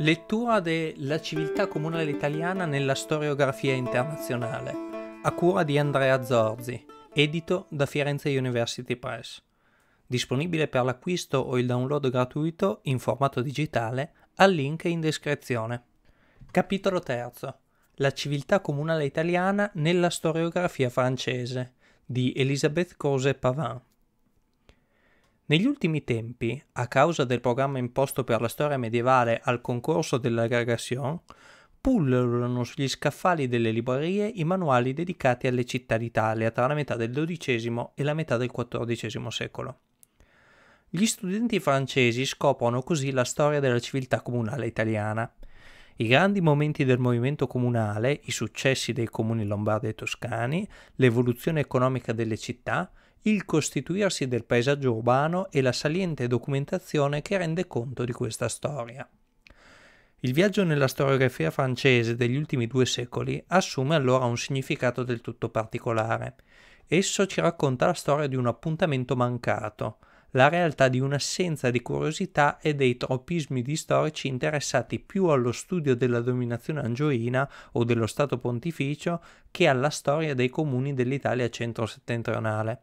Lettura della civiltà comunale italiana nella storiografia internazionale, a cura di Andrea Zorzi, edito da Firenze University Press. Disponibile per l'acquisto o il download gratuito in formato digitale al link in descrizione. Capitolo 3. La civiltà comunale italiana nella storiografia francese di Elisabeth Cose Pavin. Negli ultimi tempi, a causa del programma imposto per la storia medievale al concorso dell'aggregation, pullulano sugli scaffali delle librerie i manuali dedicati alle città d'Italia tra la metà del XII e la metà del XIV secolo. Gli studenti francesi scoprono così la storia della civiltà comunale italiana, i grandi momenti del movimento comunale, i successi dei comuni lombardi e toscani, l'evoluzione economica delle città, il costituirsi del paesaggio urbano e la saliente documentazione che rende conto di questa storia. Il viaggio nella storiografia francese degli ultimi due secoli assume allora un significato del tutto particolare. Esso ci racconta la storia di un appuntamento mancato, la realtà di un'assenza di curiosità e dei tropismi di storici interessati più allo studio della dominazione angioina o dello Stato pontificio che alla storia dei comuni dell'Italia centro-settentrionale.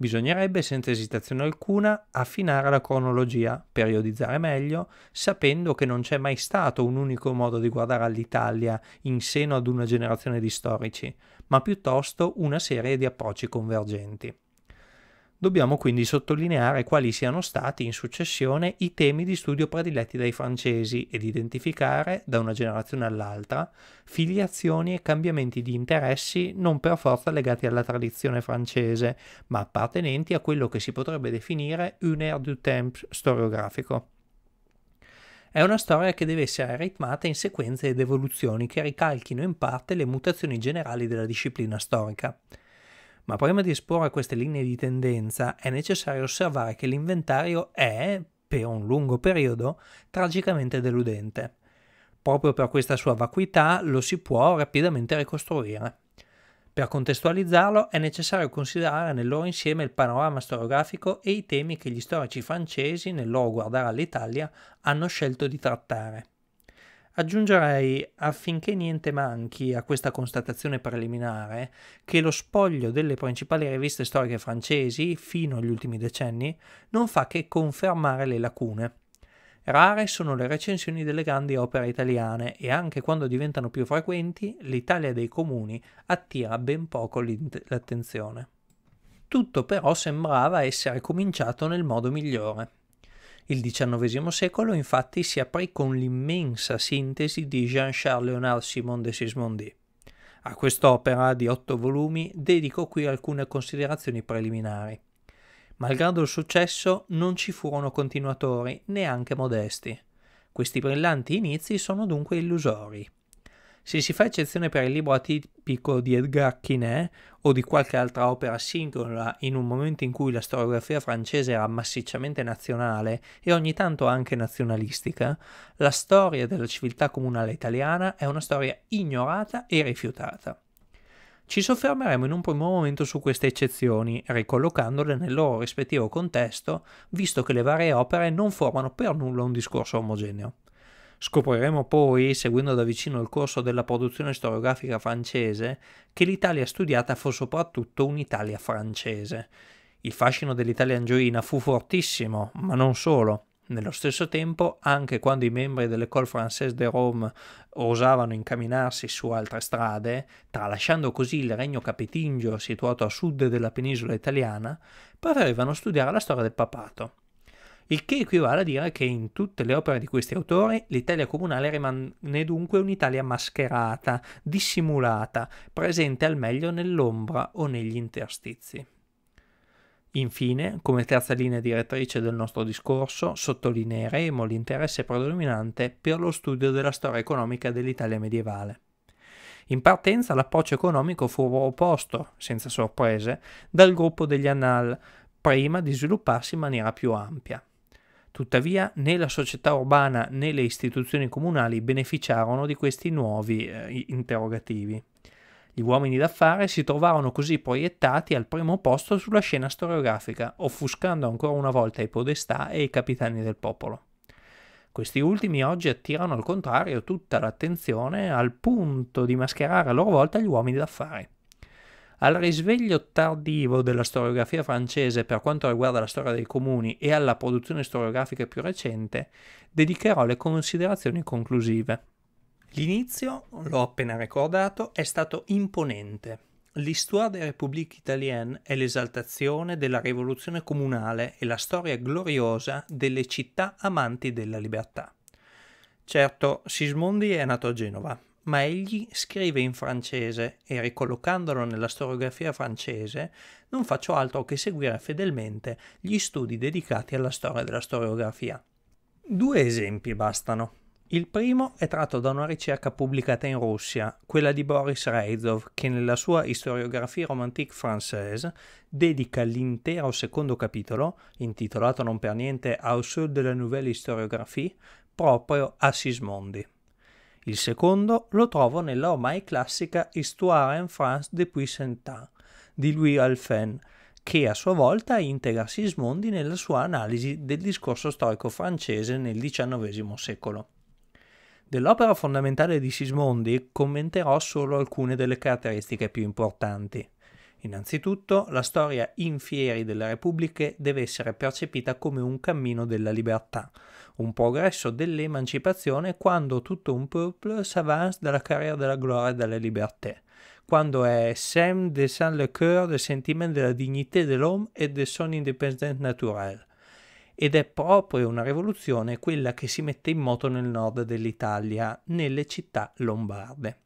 Bisognerebbe senza esitazione alcuna affinare la cronologia, periodizzare meglio, sapendo che non c'è mai stato un unico modo di guardare all'Italia in seno ad una generazione di storici, ma piuttosto una serie di approcci convergenti. Dobbiamo quindi sottolineare quali siano stati in successione i temi di studio prediletti dai francesi ed identificare, da una generazione all'altra, filiazioni e cambiamenti di interessi non per forza legati alla tradizione francese, ma appartenenti a quello che si potrebbe definire un air du temps storiografico. È una storia che deve essere ritmata in sequenze ed evoluzioni che ricalchino in parte le mutazioni generali della disciplina storica. Ma prima di esporre queste linee di tendenza è necessario osservare che l'inventario è, per un lungo periodo, tragicamente deludente. Proprio per questa sua vacuità lo si può rapidamente ricostruire. Per contestualizzarlo è necessario considerare nel loro insieme il panorama storiografico e i temi che gli storici francesi, nel loro guardare all'Italia, hanno scelto di trattare. Aggiungerei, affinché niente manchi a questa constatazione preliminare, che lo spoglio delle principali riviste storiche francesi, fino agli ultimi decenni, non fa che confermare le lacune. Rare sono le recensioni delle grandi opere italiane e anche quando diventano più frequenti, l'Italia dei comuni attira ben poco l'attenzione. Tutto però sembrava essere cominciato nel modo migliore. Il XIX secolo infatti si aprì con l'immensa sintesi di Jean-Charles Léonard Simon de Sismondi. A quest'opera di otto volumi dedico qui alcune considerazioni preliminari. Malgrado il successo, non ci furono continuatori, neanche modesti. Questi brillanti inizi sono dunque illusori. Se si fa eccezione per il libro atipico di Edgar Quinet o di qualche altra opera singola in un momento in cui la storiografia francese era massicciamente nazionale e ogni tanto anche nazionalistica, la storia della civiltà comunale italiana è una storia ignorata e rifiutata. Ci soffermeremo in un primo momento su queste eccezioni, ricollocandole nel loro rispettivo contesto, visto che le varie opere non formano per nulla un discorso omogeneo. Scopriremo poi, seguendo da vicino il corso della produzione storiografica francese, che l'Italia studiata fu soprattutto un'Italia francese. Il fascino dell'Italia angioina fu fortissimo, ma non solo. Nello stesso tempo, anche quando i membri dell'École Française de Rome osavano incamminarsi su altre strade, tralasciando così il regno capitingio situato a sud della penisola italiana, preferivano studiare la storia del papato il che equivale a dire che in tutte le opere di questi autori l'Italia comunale rimane dunque un'Italia mascherata, dissimulata, presente al meglio nell'ombra o negli interstizi. Infine, come terza linea direttrice del nostro discorso, sottolineeremo l'interesse predominante per lo studio della storia economica dell'Italia medievale. In partenza l'approccio economico fu proposto, senza sorprese, dal gruppo degli Annal, prima di svilupparsi in maniera più ampia. Tuttavia né la società urbana né le istituzioni comunali beneficiarono di questi nuovi eh, interrogativi. Gli uomini d'affare si trovarono così proiettati al primo posto sulla scena storiografica, offuscando ancora una volta i podestà e i capitani del popolo. Questi ultimi oggi attirano al contrario tutta l'attenzione al punto di mascherare a loro volta gli uomini d'affare. Al risveglio tardivo della storiografia francese per quanto riguarda la storia dei comuni e alla produzione storiografica più recente, dedicherò le considerazioni conclusive. L'inizio, l'ho appena ricordato, è stato imponente. L'histoire des républiques italiennes è l'esaltazione della rivoluzione comunale e la storia gloriosa delle città amanti della libertà. Certo, Sismondi è nato a Genova, ma egli scrive in francese e ricollocandolo nella storiografia francese non faccio altro che seguire fedelmente gli studi dedicati alla storia della storiografia. Due esempi bastano. Il primo è tratto da una ricerca pubblicata in Russia, quella di Boris Reizov, che nella sua Historiographie romantique française dedica l'intero secondo capitolo, intitolato non per niente Au sud de la nouvelle historiographie, proprio a Sismondi. Il secondo lo trovo nella ormai classica Histoire en France depuis cent ans di Louis Alphen, che a sua volta integra Sismondi nella sua analisi del discorso storico francese nel XIX secolo. Dell'opera fondamentale di Sismondi commenterò solo alcune delle caratteristiche più importanti. Innanzitutto, la storia in fieri delle repubbliche deve essere percepita come un cammino della libertà, un progresso dell'emancipazione quando tutto un peuple s'avance dalla carriera della gloria e della libertà, quando è sem de sans le cœur del sentimento della de l'homme et de son indépendance naturelle. Ed è proprio una rivoluzione quella che si mette in moto nel nord dell'Italia, nelle città lombarde.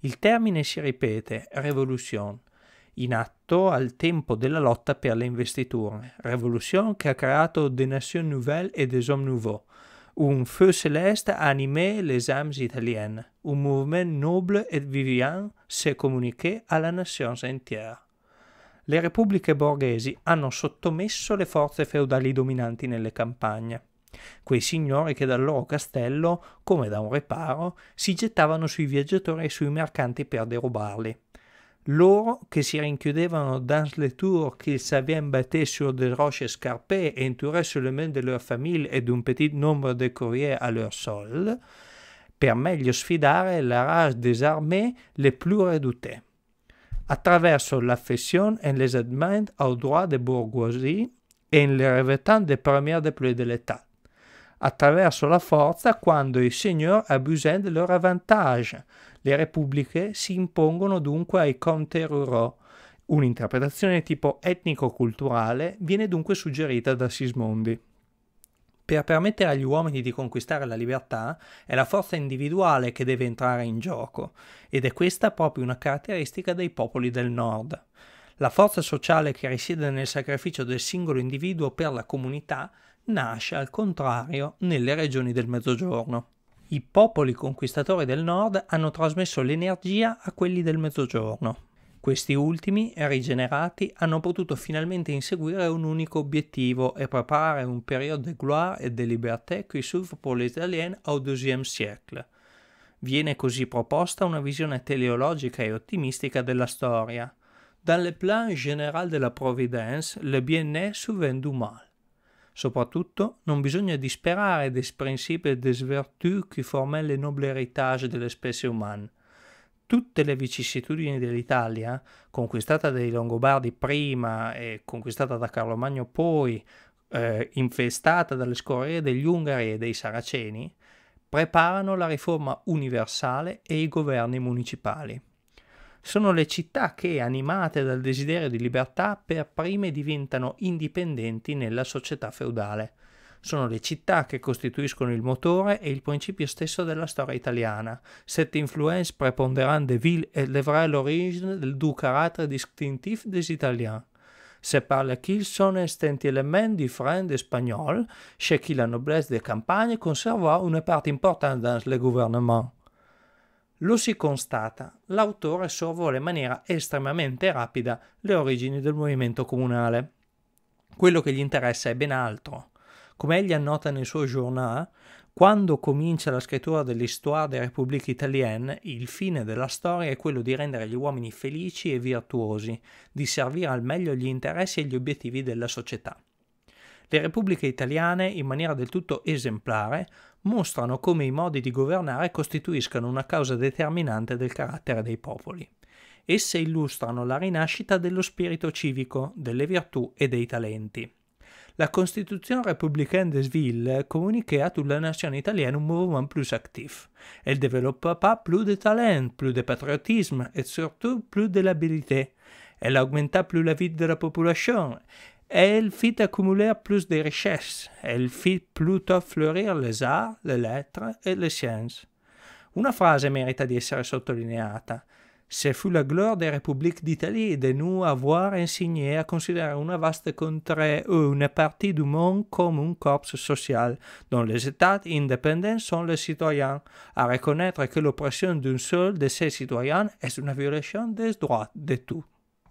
Il termine si ripete, revolution, in atto al tempo della lotta per le investiture, révolution che ha creato des Nations Nouvelles et des Hommes Nouveaux, un feu céleste a animé les âmes italiennes, un mouvement noble et vivant s'est à la nation entière. Le repubbliche borghesi hanno sottomesso le forze feudali dominanti nelle campagne quei signori che dal loro castello, come da un reparo, si gettavano sui viaggiatori e sui mercanti per derubarli. Lors se s'incurvèrent dans les tours qu'ils s'avaient embêter sur des roches escarpées et entourés seulement de leur famille et d'un petit nombre de courriers à leur sol, pour mieux sfidare la rage des armées les plus redoutées. à travers l'affection et les admettant au droit de bourgeoisie et en les revêtant des premières déploies de l'État. à travers la force quand les seigneurs abusaient de leur avantage, Le repubbliche si impongono dunque ai conterurò. Un'interpretazione tipo etnico-culturale viene dunque suggerita da Sismondi. Per permettere agli uomini di conquistare la libertà è la forza individuale che deve entrare in gioco, ed è questa proprio una caratteristica dei popoli del nord. La forza sociale che risiede nel sacrificio del singolo individuo per la comunità nasce al contrario nelle regioni del Mezzogiorno. I popoli conquistatori del nord hanno trasmesso l'energia a quelli del mezzogiorno. Questi ultimi, rigenerati, hanno potuto finalmente inseguire un unico obiettivo e preparare un periodo de gloire et de liberté qui s'ouvre pour les aliens au XIIe siècle. Viene così proposta una visione teleologica e ottimistica della storia. Dans le plan général de la Providence, le bien est souvent du mal. Soprattutto, non bisogna disperare des principes et des vertus qui formaient le noble héritage delle specie umane. Tutte le vicissitudini dell'Italia, conquistata dai Longobardi prima e conquistata da Carlo Magno poi, eh, infestata dalle scorie degli Ungari e dei Saraceni, preparano la riforma universale e i governi municipali sono le città che, animate dal desiderio di libertà, per prime diventano indipendenti nella società feudale. Sono le città che costituiscono il motore e il principio stesso della storia italiana. Cette influence prépondérante des villes et le vrai l'origine del du caractère distintif des Italiens. Se parle qu'ils sont un élément di friend espagnol, chez qui la noblesse de campagne conserva una parte importante dans le gouvernement. Lo si constata, l'autore sorvola in maniera estremamente rapida le origini del movimento comunale. Quello che gli interessa è ben altro. Come egli annota nel suo journal, quando comincia la scrittura dell'Histoire des Républiques Italiennes, il fine della storia è quello di rendere gli uomini felici e virtuosi, di servire al meglio gli interessi e gli obiettivi della società. Le repubbliche italiane, in maniera del tutto esemplare, mostrano come i modi di governare costituiscano una causa determinante del carattere dei popoli. Esse illustrano la rinascita dello spirito civico, delle virtù e dei talenti. La Constitution Repubblicaine de villes communiquait a tutta la nazione italiana un mouvement plus actif. Elle développa pas plus de talent, plus de patriotisme et surtout plus de l'habilité. Elle augmenta plus la vie de la population Elle fit accumuler plus de richesses. Elle fit plutôt fleurir les arts, les lettres et les sciences. Une phrase mérite d'être soulignée. sottolineata. la gloire des républiques d'Italie de nous avoir enseigné à considérer une vaste contrée ou une partie du monde comme un corps social, dont les États indépendants sont les citoyens, à reconnaître que l'oppression d'un seul de ces citoyens est une violation des droits de tous.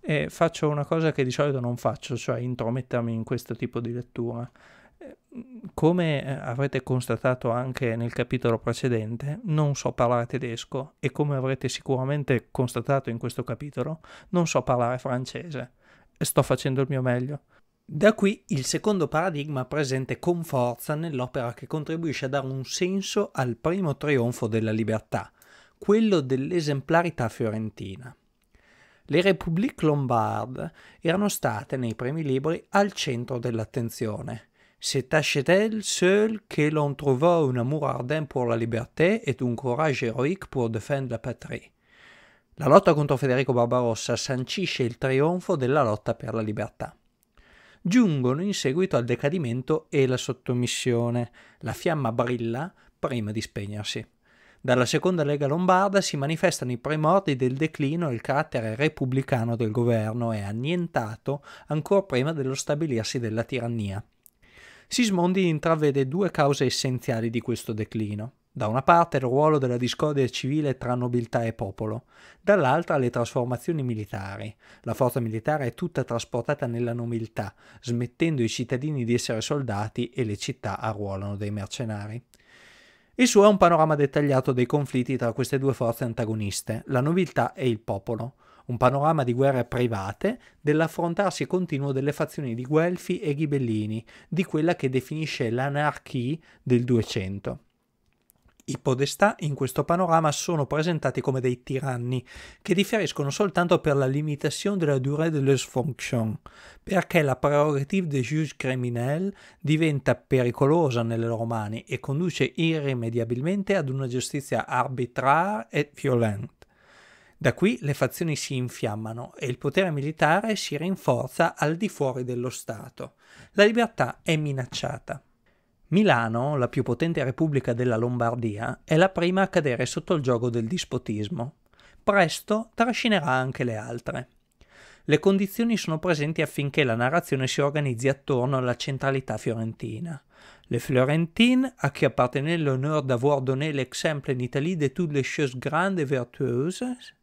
e faccio una cosa che di solito non faccio, cioè intromettermi in questo tipo di lettura. Eh, come eh, avrete constatato anche nel capitolo precedente, non so parlare tedesco e come avrete sicuramente constatato in questo capitolo, non so parlare francese. Sto facendo il mio meglio. Da qui il secondo paradigma presente con forza nell'opera che contribuisce a dare un senso al primo trionfo della libertà, quello dell'esemplarità fiorentina le repubbliche lombarde erano state nei primi libri al centro dell'attenzione. C'est tachet elle seul que l'on trouva un amour ardent pour la liberté et un courage héroïque pour défendre la patrie. La lotta contro Federico Barbarossa sancisce il trionfo della lotta per la libertà. Giungono in seguito al decadimento e la sottomissione. La fiamma brilla prima di spegnersi. Dalla seconda lega lombarda si manifestano i primordi del declino e il carattere repubblicano del governo è annientato ancora prima dello stabilirsi della tirannia. Sismondi intravede due cause essenziali di questo declino. Da una parte il ruolo della discordia civile tra nobiltà e popolo, dall'altra le trasformazioni militari. La forza militare è tutta trasportata nella nobiltà, smettendo i cittadini di essere soldati e le città arruolano dei mercenari. Il suo è un panorama dettagliato dei conflitti tra queste due forze antagoniste, la nobiltà e il popolo, un panorama di guerre private, dell'affrontarsi continuo delle fazioni di Guelfi e Ghibellini, di quella che definisce l'anarchie del 200. I podestà in questo panorama sono presentati come dei tiranni, che differiscono soltanto per la limitazione della durée de leurs fonctions, perché la prerogative des juges criminels diventa pericolosa nelle loro mani e conduce irrimediabilmente ad una giustizia arbitraria e violenta. Da qui le fazioni si infiammano e il potere militare si rinforza al di fuori dello Stato. La libertà è minacciata. Milano, la più potente repubblica della Lombardia, è la prima a cadere sotto il gioco del dispotismo. Presto trascinerà anche le altre. Le condizioni sono presenti affinché la narrazione si organizzi attorno alla centralità fiorentina. Le Florentines, a chi appartenait l'honneur d'avoir donné l'exemple en Italie de toutes les choses grandes et vertueuses,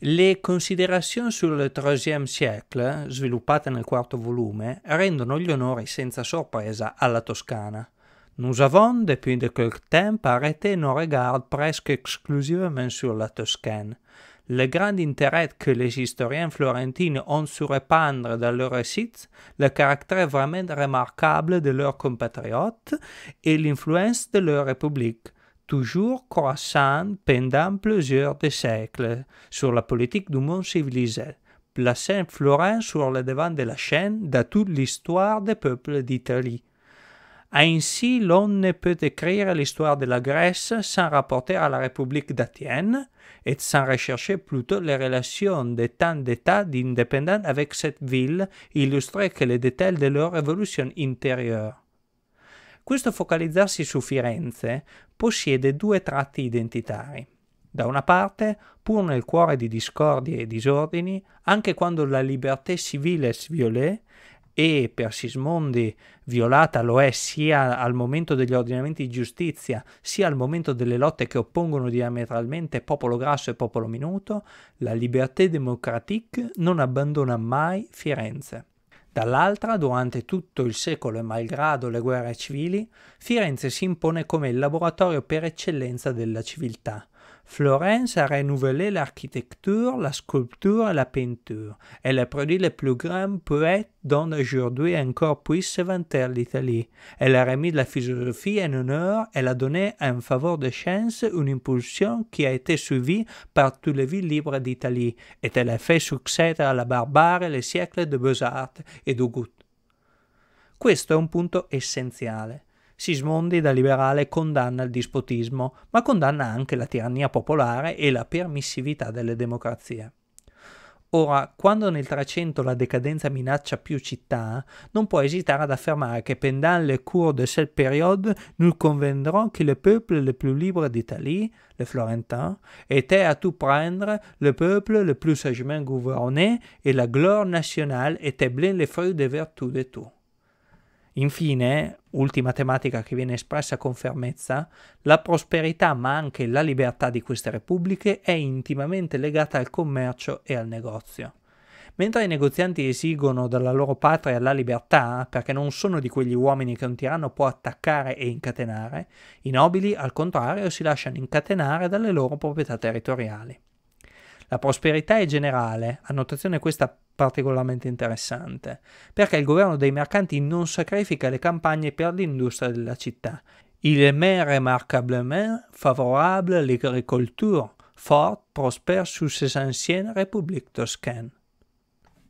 le considerazioni sul XIII siècle, sviluppate nel quarto volume, rendono gli onori senza sorpresa alla Toscana. Nous avons depuis de quelque temps arrêté nos regards presque exclusivement sur la Toscane. Le grand intérêt que les historiens florentins ont su répandre dans leurs récits, le caractère vraiment remarquable de leurs compatriotes et l'influence de leur république, toujours croissante pendant plusieurs siècles, sur la politique du monde civilisé, plaçant Florent sur le devant de la chaîne de toute l'histoire des peuples d'Italie. Ainsi, l'on ne peut écrire l'histoire de la Grèce sans rapporter à la République d'Athènes et sans rechercher plutôt les relations des tant d'États d'indépendants avec cette ville, illustrées que les détails de leur évolution intérieure. Questo focalizzarsi su Firenze possiede due tratti identitari. Da una parte, pur nel cuore di discordie e disordini, anche quando la liberté civile si violè, e per Sismondi violata lo è sia al momento degli ordinamenti di giustizia, sia al momento delle lotte che oppongono diametralmente popolo grasso e popolo minuto, la Liberté démocratique non abbandona mai Firenze. Dall'altra, durante tutto il secolo e malgrado le guerre civili, Firenze si impone come il laboratorio per eccellenza della civiltà, Florence a renouvelé l'architecture, la sculpture et la peinture. Elle a produit les plus grands poètes dont aujourd'hui encore puisse se vanter l'Italie. Elle a remis la philosophie en honneur, elle a donné en faveur des sciences une impulsion qui a été suivie par toutes les villes libres d'Italie, et elle a fait à la barbare les siècles de beaux-arts et de goût. Questo è un point essentiel. Sismondi da liberale condanna il dispotismo, ma condanna anche la tirannia popolare e la permissività delle democrazie. Ora, quando nel 300 la decadenza minaccia più città, non può esitare ad affermare che pendant le cours de cette période, nous convendrons que le peuple le plus libre d'Italie, le Florentin, était à tout prendre le peuple le plus sagement gouverné et la gloire nationale était bien le fruit des vertus de tout. Infine, ultima tematica che viene espressa con fermezza, la prosperità ma anche la libertà di queste repubbliche è intimamente legata al commercio e al negozio. Mentre i negozianti esigono dalla loro patria la libertà, perché non sono di quegli uomini che un tiranno può attaccare e incatenare, i nobili, al contrario, si lasciano incatenare dalle loro proprietà territoriali. La prosperità è generale, annotazione questa particolarmente interessante, perché il governo dei mercanti non sacrifica le campagne per l'industria della città. Il est remarquablement favorable à l'agriculture, fort prospère sous ses anciennes républiques toscanes.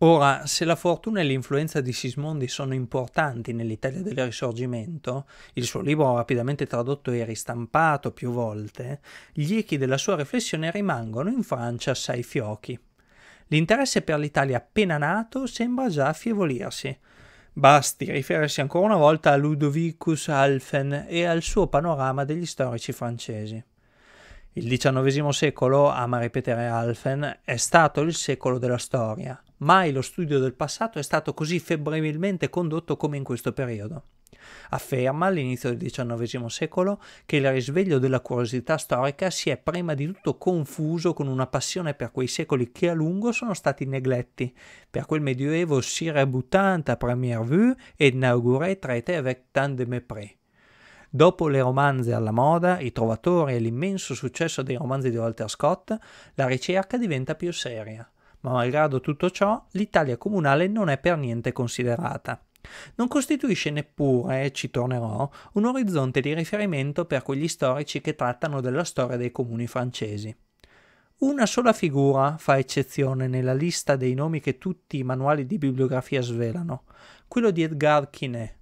Ora, se la fortuna e l'influenza di Sismondi sono importanti nell'Italia del Risorgimento, il suo libro rapidamente tradotto e ristampato più volte, gli echi della sua riflessione rimangono in Francia assai fiochi. L'interesse per l'Italia appena nato sembra già affievolirsi. Basti riferirsi ancora una volta a Ludovicus Alphen e al suo panorama degli storici francesi. Il XIX secolo, ama ripetere Alphen, è stato il secolo della storia, Mai lo studio del passato è stato così febbrilmente condotto come in questo periodo. Afferma all'inizio del XIX secolo che il risveglio della curiosità storica si è prima di tutto confuso con una passione per quei secoli che a lungo sono stati negletti, per quel medioevo si rebutante à première vue ed inauguré traité avec tant de mépris. Dopo le romanze alla moda, i trovatori e l'immenso successo dei romanzi di Walter Scott, la ricerca diventa più seria ma malgrado tutto ciò l'Italia comunale non è per niente considerata. Non costituisce neppure, ci tornerò, un orizzonte di riferimento per quegli storici che trattano della storia dei comuni francesi. Una sola figura fa eccezione nella lista dei nomi che tutti i manuali di bibliografia svelano, quello di Edgar Quinet,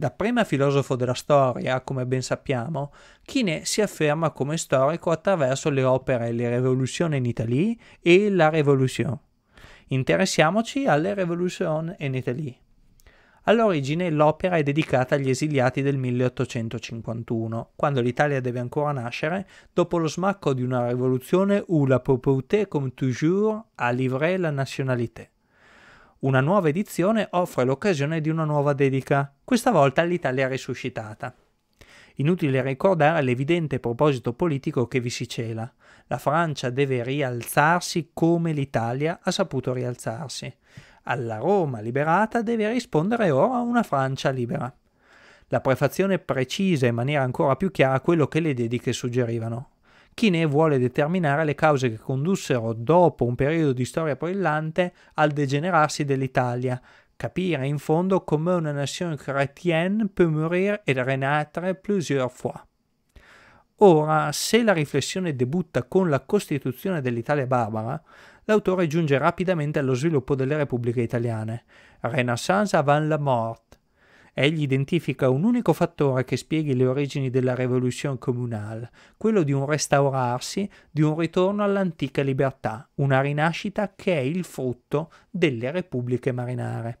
Dapprima filosofo della storia, come ben sappiamo, Chine si afferma come storico attraverso le opere Le Revoluzioni en Italie e La Révolution. Interessiamoci alle Revolution en Italie. All'origine l'opera è dedicata agli esiliati del 1851, quando l'Italia deve ancora nascere dopo lo smacco di una rivoluzione où la pauvreté, comme toujours, a livré la nationalité. Una nuova edizione offre l'occasione di una nuova dedica, questa volta all'Italia risuscitata. Inutile ricordare l'evidente proposito politico che vi si cela. La Francia deve rialzarsi come l'Italia ha saputo rialzarsi. Alla Roma liberata deve rispondere ora una Francia libera. La prefazione precisa in maniera ancora più chiara quello che le dediche suggerivano chi ne vuole determinare le cause che condussero, dopo un periodo di storia brillante, al degenerarsi dell'Italia, capire in fondo come una nazione chrétienne peut morire et renaître plusieurs fois. Ora, se la riflessione debutta con la costituzione dell'Italia barbara, l'autore giunge rapidamente allo sviluppo delle repubbliche italiane. Renaissance avant la mort, Egli identifica un unico fattore che spieghi le origini della rivoluzione comunale, quello di un restaurarsi, di un ritorno all'antica libertà, una rinascita che è il frutto delle repubbliche marinare.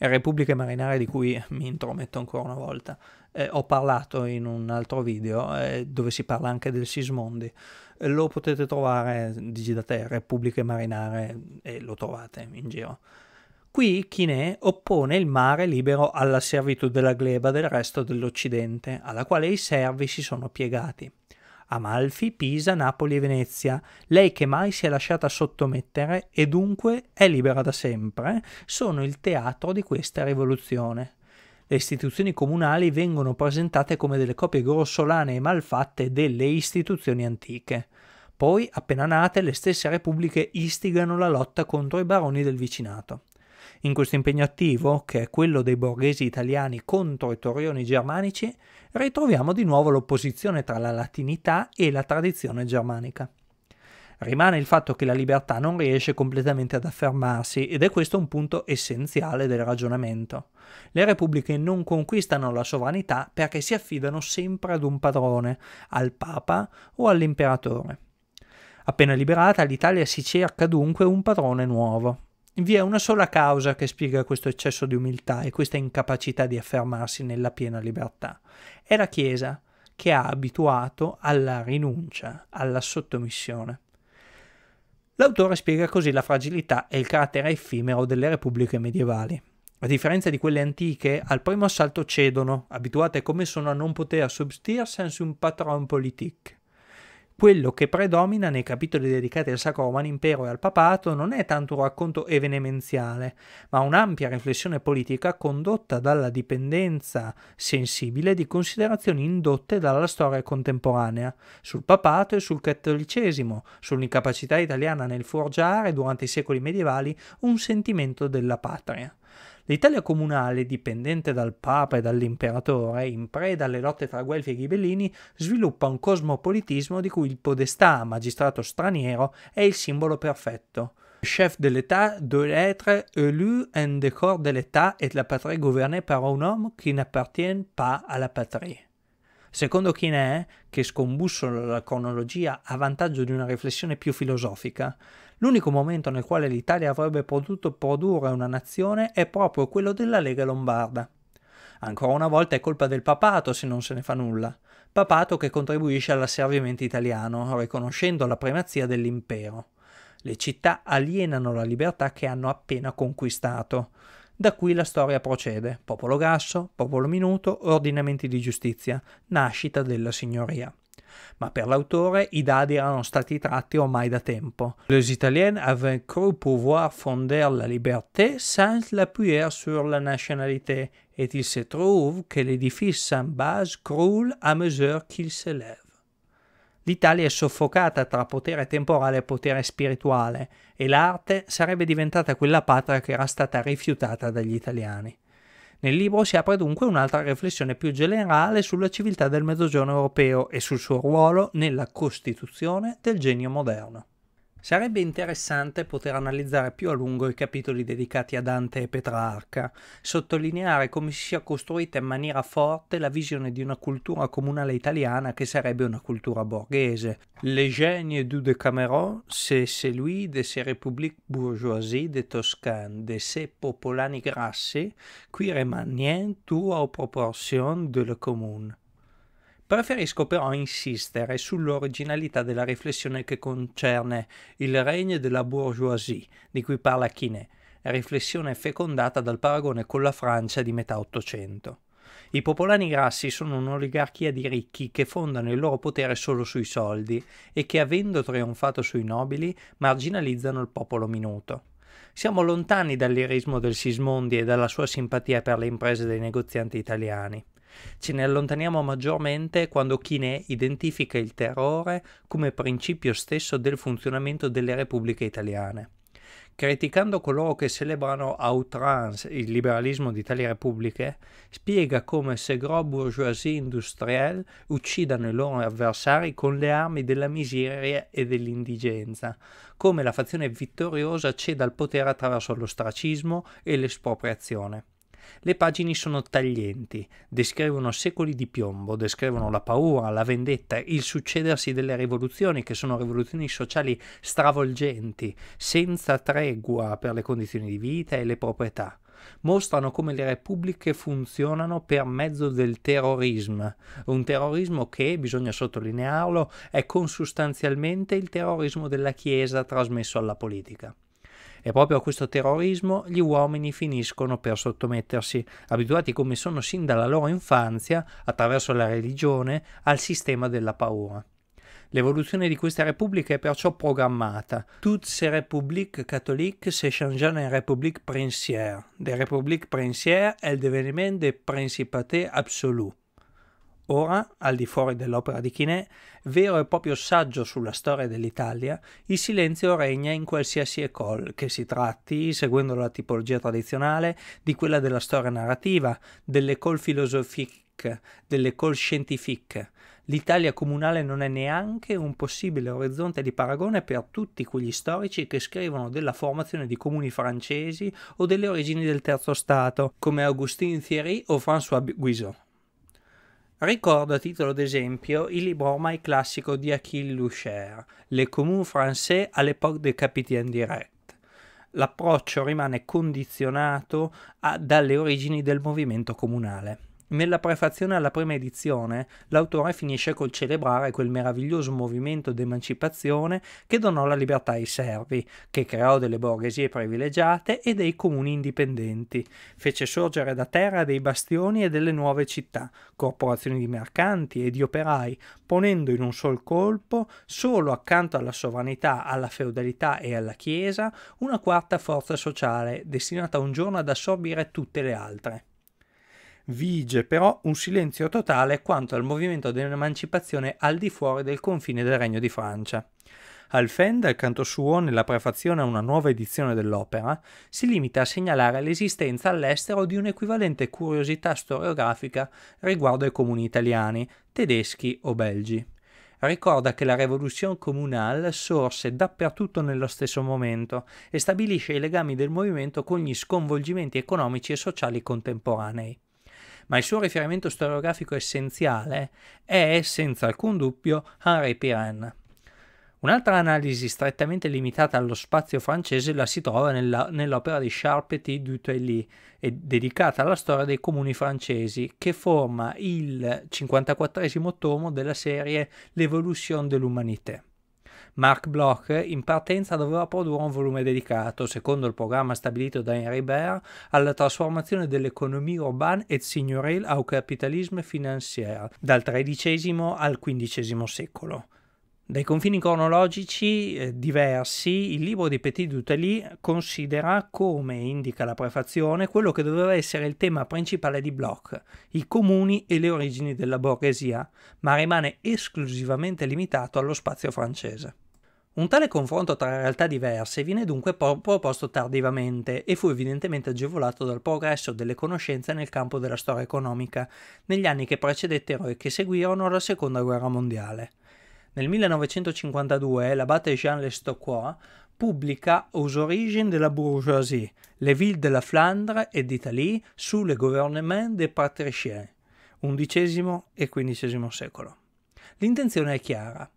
Repubbliche Marinare di cui mi intrometto ancora una volta. Eh, ho parlato in un altro video eh, dove si parla anche del Sismondi. lo potete trovare, digitate Repubbliche Marinare e lo trovate in giro. Qui Chinè oppone il mare libero alla servitù della gleba del resto dell'Occidente, alla quale i servi si sono piegati. Amalfi, Pisa, Napoli e Venezia, lei che mai si è lasciata sottomettere e dunque è libera da sempre, sono il teatro di questa rivoluzione. Le istituzioni comunali vengono presentate come delle copie grossolane e malfatte delle istituzioni antiche. Poi, appena nate, le stesse repubbliche istigano la lotta contro i baroni del vicinato. In questo impegno attivo, che è quello dei borghesi italiani contro i torrioni germanici, ritroviamo di nuovo l'opposizione tra la latinità e la tradizione germanica. Rimane il fatto che la libertà non riesce completamente ad affermarsi ed è questo un punto essenziale del ragionamento. Le repubbliche non conquistano la sovranità perché si affidano sempre ad un padrone, al papa o all'imperatore. Appena liberata, l'Italia si cerca dunque un padrone nuovo. Vi è una sola causa che spiega questo eccesso di umiltà e questa incapacità di affermarsi nella piena libertà. È la Chiesa, che ha abituato alla rinuncia, alla sottomissione. L'autore spiega così la fragilità e il carattere effimero delle repubbliche medievali. A differenza di quelle antiche, al primo assalto cedono, abituate come sono a non poter subsistere senza un patron politique. Quello che predomina nei capitoli dedicati al Sacro Romano Impero e al Papato non è tanto un racconto evenemenziale, ma un'ampia riflessione politica condotta dalla dipendenza sensibile di considerazioni indotte dalla storia contemporanea, sul Papato e sul cattolicesimo, sull'incapacità italiana nel forgiare durante i secoli medievali un sentimento della patria. L'Italia comunale, dipendente dal Papa e dall'imperatore, in preda alle lotte tra Guelfi e Ghibellini, sviluppa un cosmopolitismo di cui il podestà, magistrato straniero, è il simbolo perfetto. Chef de l'État doit être élu en décor de l'État et la patrie gouvernée par un homme qui n'appartient pas à la patrie. Secondo Chinè, che scombussola la cronologia a vantaggio di una riflessione più filosofica, L'unico momento nel quale l'Italia avrebbe potuto produrre una nazione è proprio quello della Lega Lombarda. Ancora una volta è colpa del papato se non se ne fa nulla. Papato che contribuisce all'asservimento italiano, riconoscendo la primazia dell'impero. Le città alienano la libertà che hanno appena conquistato. Da qui la storia procede: popolo grasso, popolo minuto, ordinamenti di giustizia, nascita della signoria ma per l'autore i dadi erano stati tratti ormai da tempo. Les Italiens avaient cru pouvoir fonder la liberté sans l'appuyer sur la nationalité, et il se trouve que l'édifice sans base croule à mesure qu'il s'élève. L'Italia è soffocata tra potere temporale e potere spirituale, e l'arte sarebbe diventata quella patria che era stata rifiutata dagli italiani. Nel libro si apre dunque un'altra riflessione più generale sulla civiltà del Mezzogiorno europeo e sul suo ruolo nella costituzione del genio moderno. Sarebbe interessante poter analizzare più a lungo i capitoli dedicati a Dante e Petrarca, sottolineare come si sia costruita in maniera forte la visione di una cultura comunale italiana che sarebbe una cultura borghese. Le genie du Decameron, c'est celui de ces républiques bourgeoisies de Toscane, de ces popolani grassi, qui remanient tout aux proportions de le commune. Preferisco però insistere sull'originalità della riflessione che concerne il regno della bourgeoisie, di cui parla Quinet, riflessione fecondata dal paragone con la Francia di metà Ottocento. I popolani grassi sono un'oligarchia di ricchi che fondano il loro potere solo sui soldi e che, avendo trionfato sui nobili, marginalizzano il popolo minuto. Siamo lontani dall'irismo del Sismondi e dalla sua simpatia per le imprese dei negozianti italiani. Ce ne allontaniamo maggiormente quando Chiné identifica il terrore come principio stesso del funzionamento delle repubbliche italiane. Criticando coloro che celebrano a outrance il liberalismo di tali repubbliche, spiega come se gros bourgeoisie industrielle uccidano i loro avversari con le armi della miseria e dell'indigenza, come la fazione vittoriosa ceda il potere attraverso l'ostracismo e l'espropriazione. Le pagine sono taglienti, descrivono secoli di piombo, descrivono la paura, la vendetta, il succedersi delle rivoluzioni, che sono rivoluzioni sociali stravolgenti, senza tregua per le condizioni di vita e le proprietà mostrano come le repubbliche funzionano per mezzo del terrorismo, un terrorismo che, bisogna sottolinearlo, è consustanzialmente il terrorismo della Chiesa trasmesso alla politica. E proprio a questo terrorismo gli uomini finiscono per sottomettersi, abituati come sono sin dalla loro infanzia, attraverso la religione, al sistema della paura. L'evoluzione di questa repubblica è perciò programmata. Toutes ces républiques catholiques se changent en républiques princières. Des républiques princières, elles deviennent de principatés absolue. Ora, al di fuori dell'opera di Chinè, vero e proprio saggio sulla storia dell'Italia, il silenzio regna in qualsiasi école, che si tratti, seguendo la tipologia tradizionale, di quella della storia narrativa, dell'école philosophique, dell'école scientifique. L'Italia comunale non è neanche un possibile orizzonte di paragone per tutti quegli storici che scrivono della formazione di comuni francesi o delle origini del Terzo Stato, come Augustin Thierry o François Guizot. Ricordo a titolo d'esempio il libro ormai classico di Achille Lucher, Le communes français à l'époque des capitaines direct. L'approccio rimane condizionato a, dalle origini del movimento comunale. Nella prefazione alla prima edizione, l'autore finisce col celebrare quel meraviglioso movimento d'emancipazione che donò la libertà ai servi, che creò delle borghesie privilegiate e dei comuni indipendenti, fece sorgere da terra dei bastioni e delle nuove città, corporazioni di mercanti e di operai, ponendo in un sol colpo, solo accanto alla sovranità, alla feudalità e alla Chiesa, una quarta forza sociale, destinata un giorno ad assorbire tutte le altre. Vige però un silenzio totale quanto al movimento dell'emancipazione al di fuori del confine del Regno di Francia. Alphen, dal canto suo, nella prefazione a una nuova edizione dell'opera, si limita a segnalare l'esistenza all'estero di un'equivalente curiosità storiografica riguardo ai comuni italiani, tedeschi o belgi. Ricorda che la rivoluzione comunale sorse dappertutto nello stesso momento e stabilisce i legami del movimento con gli sconvolgimenti economici e sociali contemporanei ma il suo riferimento storiografico essenziale è, senza alcun dubbio, Henri Pirenne. Un'altra analisi strettamente limitata allo spazio francese la si trova nella, nell'opera di Charles Petit du Telly, dedicata alla storia dei comuni francesi, che forma il 54 tomo della serie L'évolution de l'Humanité. Mark Bloch in partenza doveva produrre un volume dedicato, secondo il programma stabilito da Henry Baer, alla trasformazione dell'economia urbana et signoril au capitalisme finanziario dal XIII al XV secolo. Dai confini cronologici eh, diversi, il libro di Petit Dutali considera, come indica la prefazione, quello che doveva essere il tema principale di Bloch, i comuni e le origini della borghesia, ma rimane esclusivamente limitato allo spazio francese. Un tale confronto tra realtà diverse viene dunque proposto tardivamente e fu evidentemente agevolato dal progresso delle conoscenze nel campo della storia economica negli anni che precedettero e che seguirono la seconda guerra mondiale. Nel 1952 l'abate Jean Lestocqua pubblica Aux origines de la bourgeoisie, les villes de la Flandre et d'Italie sous le gouvernement des patriciens, XI e XV secolo. L'intenzione è chiara.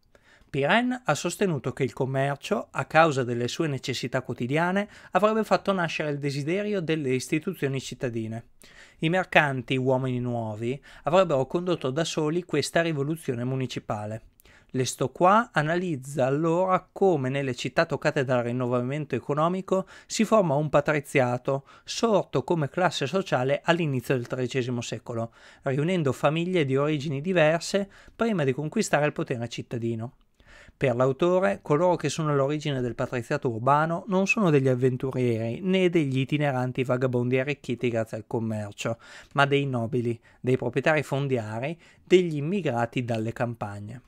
Pirenne ha sostenuto che il commercio, a causa delle sue necessità quotidiane, avrebbe fatto nascere il desiderio delle istituzioni cittadine. I mercanti, uomini nuovi, avrebbero condotto da soli questa rivoluzione municipale. Lesto qua analizza allora come nelle città toccate dal rinnovamento economico si forma un patriziato, sorto come classe sociale all'inizio del XIII secolo, riunendo famiglie di origini diverse prima di conquistare il potere cittadino. Per l'autore, coloro che sono all'origine del patriziato urbano non sono degli avventurieri né degli itineranti vagabondi arricchiti grazie al commercio, ma dei nobili, dei proprietari fondiari, degli immigrati dalle campagne.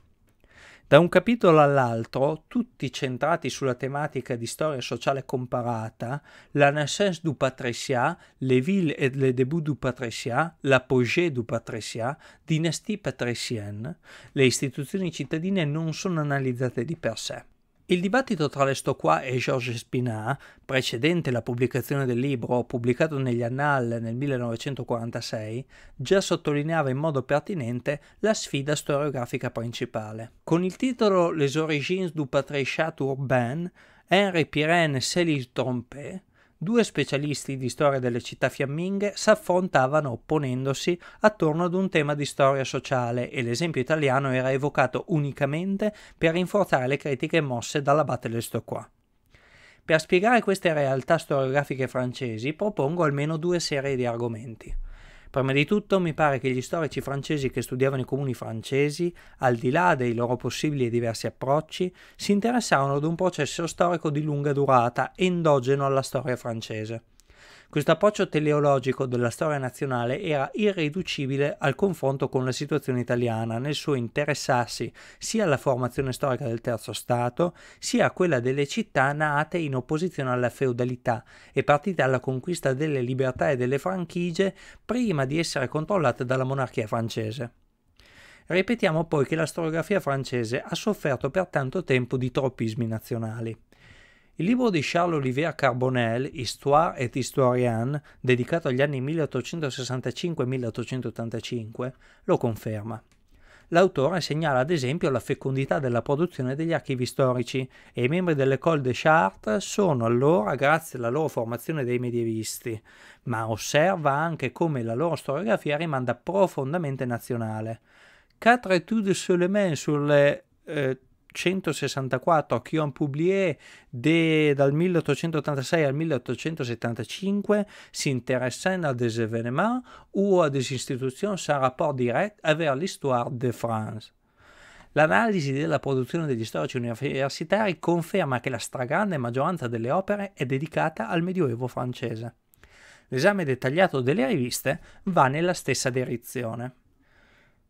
Da un capitolo all'altro, tutti centrati sulla tematica di storia sociale comparata, la naissance du patriciat, les villes et les débuts du patriciat, l'apogée du patriciat, dynastie patricienne, le istituzioni cittadine non sono analizzate di per sé. Il dibattito tra Lestoqua e Georges Spinat, precedente la pubblicazione del libro pubblicato negli Annales nel 1946, già sottolineava in modo pertinente la sfida storiografica principale. Con il titolo Les origines du patriciat urbain, Henri Pirène Célis Trompé due specialisti di storia delle città fiamminghe s'affrontavano opponendosi attorno ad un tema di storia sociale e l'esempio italiano era evocato unicamente per rinforzare le critiche mosse dall'abate Lestorquois. Per spiegare queste realtà storiografiche francesi propongo almeno due serie di argomenti. Prima di tutto mi pare che gli storici francesi che studiavano i comuni francesi, al di là dei loro possibili e diversi approcci, si interessarono ad un processo storico di lunga durata, endogeno alla storia francese. Questo approccio teleologico della storia nazionale era irriducibile al confronto con la situazione italiana nel suo interessarsi sia alla formazione storica del terzo Stato, sia a quella delle città nate in opposizione alla feudalità e partite alla conquista delle libertà e delle franchigie prima di essere controllate dalla monarchia francese. Ripetiamo poi che la storiografia francese ha sofferto per tanto tempo di troppismi nazionali. Il libro di Charles-Olivier Carbonel, Histoire et Historien, dedicato agli anni 1865-1885, lo conferma. L'autore segnala ad esempio la fecondità della produzione degli archivi storici e i membri dell'École de Chartres sono allora, grazie alla loro formazione dei medievisti, ma osserva anche come la loro storiografia rimanda profondamente nazionale. Quatre études seulement sur les euh, 164 a Quion publié de, dal 1886 al 1875 s'intéressant à des événements ou à des institutions sans rapport direct avec l'histoire de France. L'analisi della produzione degli storici universitari conferma che la stragrande maggioranza delle opere è dedicata al Medioevo francese. L'esame dettagliato delle riviste va nella stessa direzione.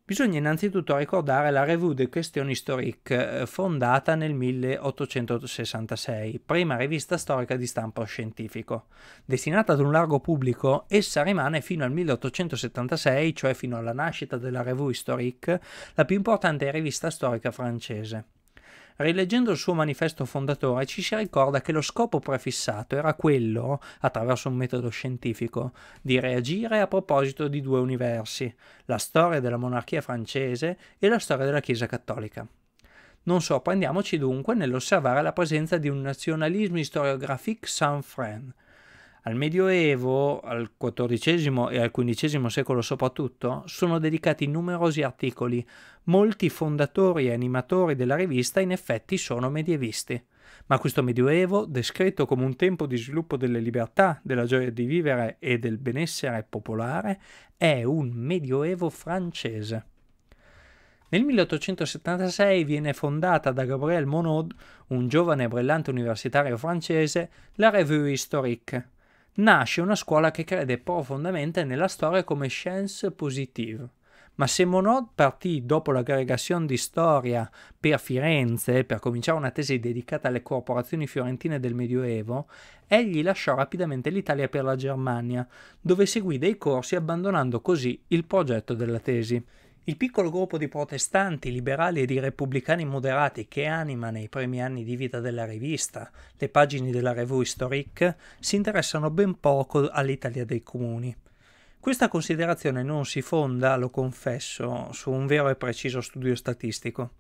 Bisogna innanzitutto ricordare la Revue des Questions Historiques, eh, fondata nel 1866, prima rivista storica di stampo scientifico. Destinata ad un largo pubblico, essa rimane fino al 1876, cioè fino alla nascita della Revue Historique, la più importante rivista storica francese. Rileggendo il suo manifesto fondatore ci si ricorda che lo scopo prefissato era quello, attraverso un metodo scientifico, di reagire a proposito di due universi, la storia della monarchia francese e la storia della Chiesa cattolica. Non sorprendiamoci dunque nell'osservare la presenza di un nazionalismo historiographique sans frein, al Medioevo, al XIV e al XV secolo soprattutto, sono dedicati numerosi articoli. Molti fondatori e animatori della rivista in effetti sono medievisti. Ma questo Medioevo, descritto come un tempo di sviluppo delle libertà, della gioia di vivere e del benessere popolare, è un Medioevo francese. Nel 1876 viene fondata da Gabriel Monod, un giovane e brillante universitario francese, la Revue Historique, nasce una scuola che crede profondamente nella storia come science positive. Ma se Monod partì dopo l'aggregazione di storia per Firenze per cominciare una tesi dedicata alle corporazioni fiorentine del Medioevo, egli lasciò rapidamente l'Italia per la Germania, dove seguì dei corsi abbandonando così il progetto della tesi. Il piccolo gruppo di protestanti, liberali e di repubblicani moderati che anima nei primi anni di vita della rivista le pagine della Revue Historique si interessano ben poco all'Italia dei comuni. Questa considerazione non si fonda, lo confesso, su un vero e preciso studio statistico.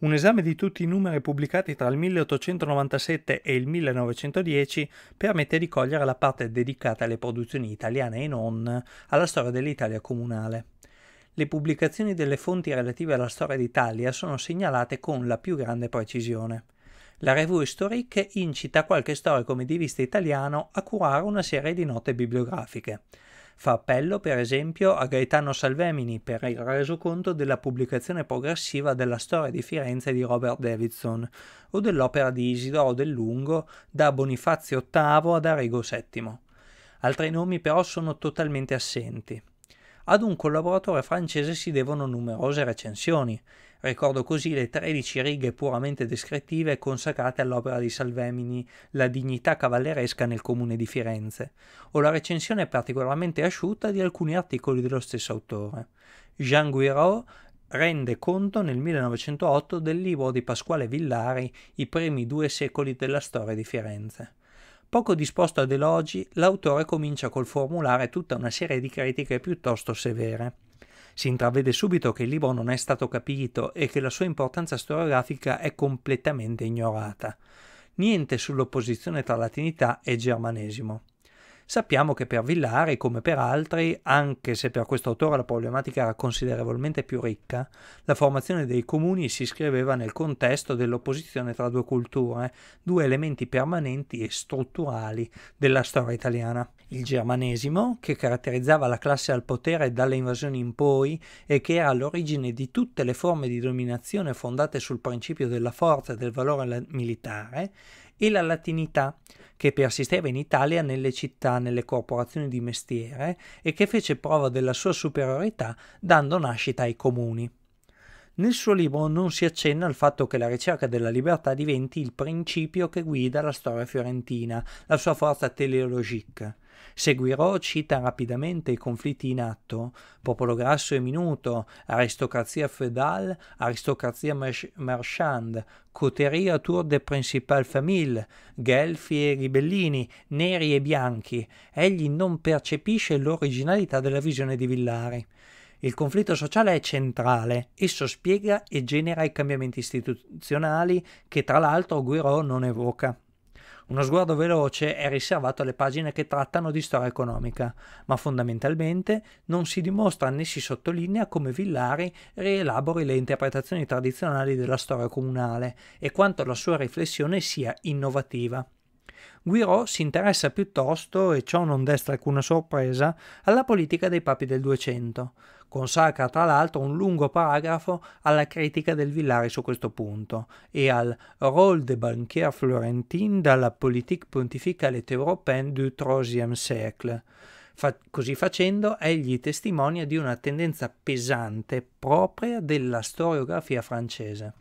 Un esame di tutti i numeri pubblicati tra il 1897 e il 1910 permette di cogliere la parte dedicata alle produzioni italiane e non alla storia dell'Italia comunale le pubblicazioni delle fonti relative alla storia d'Italia sono segnalate con la più grande precisione. La revue Historique incita qualche storico medievista italiano a curare una serie di note bibliografiche. Fa appello, per esempio, a Gaetano Salvemini per il resoconto della pubblicazione progressiva della storia di Firenze di Robert Davidson o dell'opera di Isidoro del Lungo da Bonifazio VIII ad Arrigo VII. Altri nomi però sono totalmente assenti. Ad un collaboratore francese si devono numerose recensioni. Ricordo così le 13 righe puramente descrittive consacrate all'opera di Salvemini, La dignità cavalleresca nel comune di Firenze, o la recensione particolarmente asciutta di alcuni articoli dello stesso autore. Jean Guiraud rende conto nel 1908 del libro di Pasquale Villari I primi due secoli della storia di Firenze. Poco disposto ad elogi, l'autore comincia col formulare tutta una serie di critiche piuttosto severe. Si intravede subito che il libro non è stato capito e che la sua importanza storiografica è completamente ignorata. Niente sull'opposizione tra latinità e germanesimo. Sappiamo che per Villari, come per altri, anche se per questo autore la problematica era considerevolmente più ricca, la formazione dei comuni si scriveva nel contesto dell'opposizione tra due culture, due elementi permanenti e strutturali della storia italiana. Il germanesimo, che caratterizzava la classe al potere dalle invasioni in poi e che era all'origine di tutte le forme di dominazione fondate sul principio della forza e del valore militare, e la latinità, che persisteva in Italia nelle città, nelle corporazioni di mestiere e che fece prova della sua superiorità dando nascita ai comuni. Nel suo libro non si accenna al fatto che la ricerca della libertà diventi il principio che guida la storia fiorentina, la sua forza teleologica. Seguirò cita rapidamente i conflitti in atto, popolo grasso e minuto, aristocrazia feudale, aristocrazia march- marchand, coteria tour de principal famille, guelfi e ribellini, neri e bianchi. Egli non percepisce l'originalità della visione di Villari. Il conflitto sociale è centrale, esso spiega e genera i cambiamenti istituzionali che tra l'altro Guiraud non evoca. Uno sguardo veloce è riservato alle pagine che trattano di storia economica, ma fondamentalmente non si dimostra né si sottolinea come Villari rielabori le interpretazioni tradizionali della storia comunale e quanto la sua riflessione sia innovativa. Guiraud si interessa piuttosto, e ciò non desta alcuna sorpresa, alla politica dei papi del 200. Consacra tra l'altro un lungo paragrafo alla critica del Villari su questo punto e al Rôle des banquiers florentins dans la politique pontificale et européenne du XIIIe siècle. Fa così facendo, egli testimonia di una tendenza pesante propria della storiografia francese.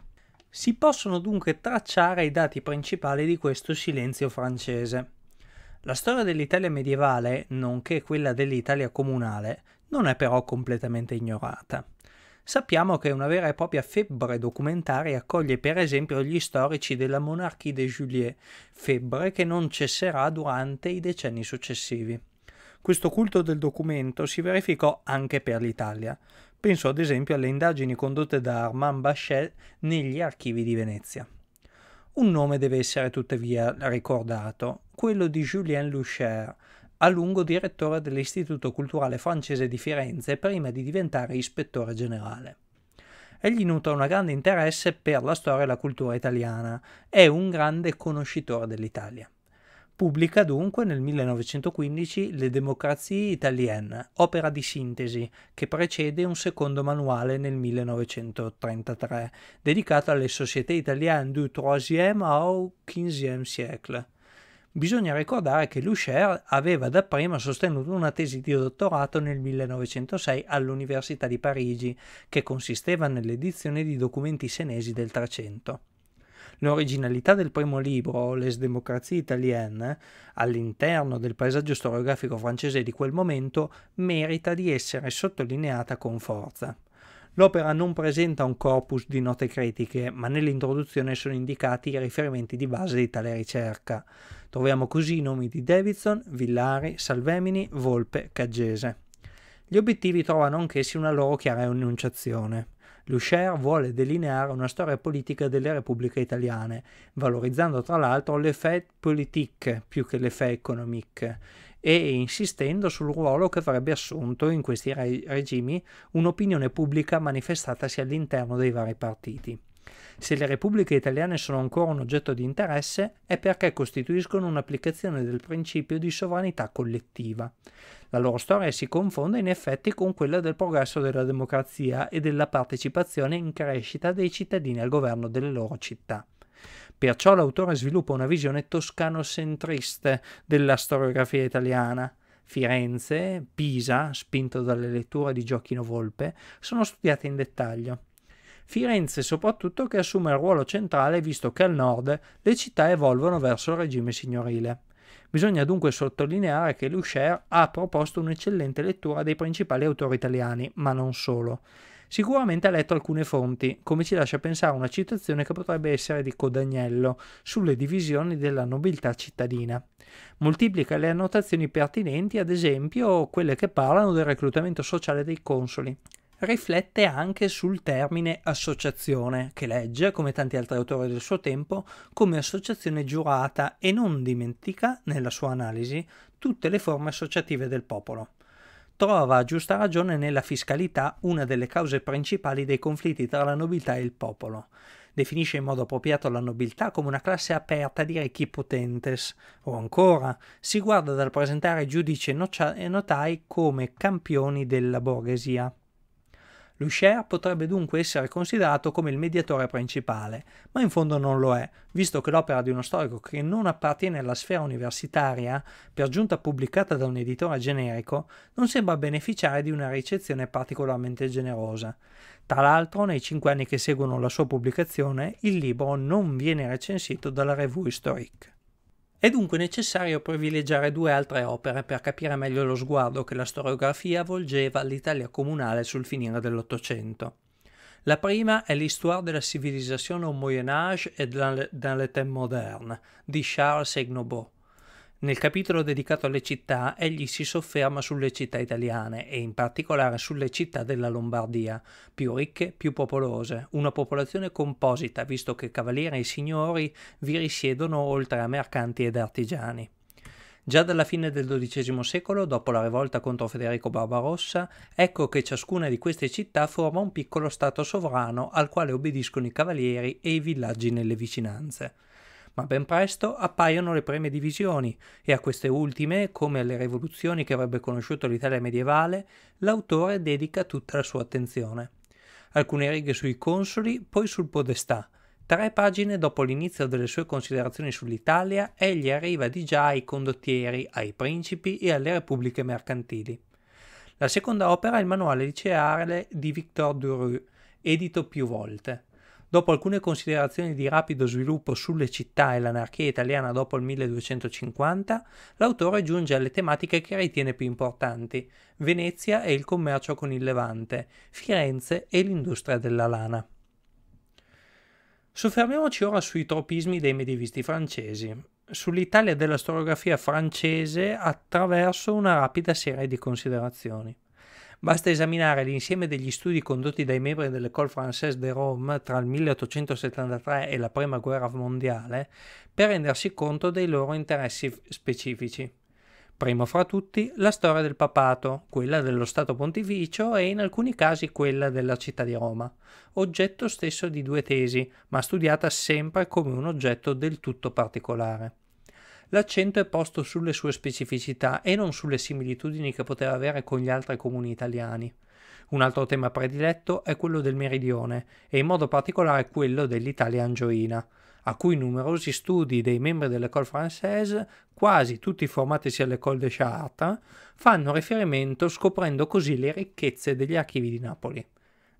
Si possono dunque tracciare i dati principali di questo silenzio francese. La storia dell'Italia medievale, nonché quella dell'Italia comunale, non è però completamente ignorata. Sappiamo che una vera e propria febbre documentaria accoglie per esempio gli storici della monarchie de Juliet, febbre che non cesserà durante i decenni successivi. Questo culto del documento si verificò anche per l'Italia, Penso ad esempio alle indagini condotte da Armand Bachel negli archivi di Venezia. Un nome deve essere tuttavia ricordato, quello di Julien Lucher, a lungo direttore dell'Istituto Culturale Francese di Firenze prima di diventare ispettore generale. Egli nutre un grande interesse per la storia e la cultura italiana, è un grande conoscitore dell'Italia. Pubblica dunque nel 1915 Le democrazie italienne, opera di sintesi, che precede un secondo manuale nel 1933, dedicato alle Société italienne du troisième au quinzième siècle. Bisogna ricordare che Lucher aveva dapprima sostenuto una tesi di dottorato nel 1906 all'Università di Parigi, che consisteva nell'edizione di documenti senesi del Trecento. L'originalità del primo libro, Les démocraties italiennes, all'interno del paesaggio storiografico francese di quel momento, merita di essere sottolineata con forza. L'opera non presenta un corpus di note critiche, ma nell'introduzione sono indicati i riferimenti di base di tale ricerca. Troviamo così i nomi di Davidson, Villari, Salvemini, Volpe, Caggese. Gli obiettivi trovano anch'essi una loro chiara enunciazione. Lucher vuole delineare una storia politica delle repubbliche italiane, valorizzando tra l'altro le fait politique più che le fait économique e insistendo sul ruolo che avrebbe assunto in questi regimi un'opinione pubblica manifestatasi all'interno dei vari partiti. Se le repubbliche italiane sono ancora un oggetto di interesse è perché costituiscono un'applicazione del principio di sovranità collettiva. La loro storia si confonde in effetti con quella del progresso della democrazia e della partecipazione in crescita dei cittadini al governo delle loro città. Perciò l'autore sviluppa una visione toscano-centriste della storiografia italiana. Firenze, Pisa, spinto dalle letture di Giochino Volpe, sono studiate in dettaglio. Firenze soprattutto che assume il ruolo centrale visto che al nord le città evolvono verso il regime signorile. Bisogna dunque sottolineare che Lucher ha proposto un'eccellente lettura dei principali autori italiani, ma non solo. Sicuramente ha letto alcune fonti, come ci lascia pensare una citazione che potrebbe essere di Codagnello sulle divisioni della nobiltà cittadina. Moltiplica le annotazioni pertinenti, ad esempio quelle che parlano del reclutamento sociale dei consoli riflette anche sul termine associazione, che legge, come tanti altri autori del suo tempo, come associazione giurata e non dimentica, nella sua analisi, tutte le forme associative del popolo. Trova a giusta ragione nella fiscalità una delle cause principali dei conflitti tra la nobiltà e il popolo. Definisce in modo appropriato la nobiltà come una classe aperta di ricchi potentes, o ancora si guarda dal presentare giudici e notai come campioni della borghesia. Lucher potrebbe dunque essere considerato come il mediatore principale, ma in fondo non lo è, visto che l'opera di uno storico che non appartiene alla sfera universitaria, per giunta pubblicata da un editore generico, non sembra beneficiare di una ricezione particolarmente generosa. Tra l'altro, nei cinque anni che seguono la sua pubblicazione, il libro non viene recensito dalla Revue Historique. È dunque necessario privilegiare due altre opere per capire meglio lo sguardo che la storiografia volgeva all'Italia comunale sul finire dell'Ottocento. La prima è l'Histoire de la civilisation au Moyen Âge et dans les temps modernes di Charles Aignabeau, nel capitolo dedicato alle città, egli si sofferma sulle città italiane e in particolare sulle città della Lombardia, più ricche, più popolose, una popolazione composita, visto che cavalieri e signori vi risiedono oltre a mercanti ed artigiani. Già dalla fine del XII secolo, dopo la rivolta contro Federico Barbarossa, ecco che ciascuna di queste città forma un piccolo stato sovrano al quale obbediscono i cavalieri e i villaggi nelle vicinanze ma ben presto appaiono le prime divisioni e a queste ultime, come alle rivoluzioni che avrebbe conosciuto l'Italia medievale, l'autore dedica tutta la sua attenzione. Alcune righe sui consoli, poi sul podestà. Tre pagine dopo l'inizio delle sue considerazioni sull'Italia, egli arriva di già ai condottieri, ai principi e alle repubbliche mercantili. La seconda opera è il manuale liceale di Victor Duru, edito più volte. Dopo alcune considerazioni di rapido sviluppo sulle città e l'anarchia italiana dopo il 1250, l'autore giunge alle tematiche che ritiene più importanti, Venezia e il commercio con il Levante, Firenze e l'industria della lana. Soffermiamoci ora sui tropismi dei medievisti francesi, sull'Italia della storiografia francese attraverso una rapida serie di considerazioni. Basta esaminare l'insieme degli studi condotti dai membri dell'École Française de Rome tra il 1873 e la Prima Guerra Mondiale per rendersi conto dei loro interessi specifici. Primo fra tutti la storia del papato, quella dello Stato pontificio e in alcuni casi quella della città di Roma, oggetto stesso di due tesi, ma studiata sempre come un oggetto del tutto particolare l'accento è posto sulle sue specificità e non sulle similitudini che poteva avere con gli altri comuni italiani. Un altro tema prediletto è quello del meridione e in modo particolare quello dell'Italia angioina, a cui numerosi studi dei membri dell'École Française, quasi tutti formatisi all'École de Chartres, fanno riferimento scoprendo così le ricchezze degli archivi di Napoli.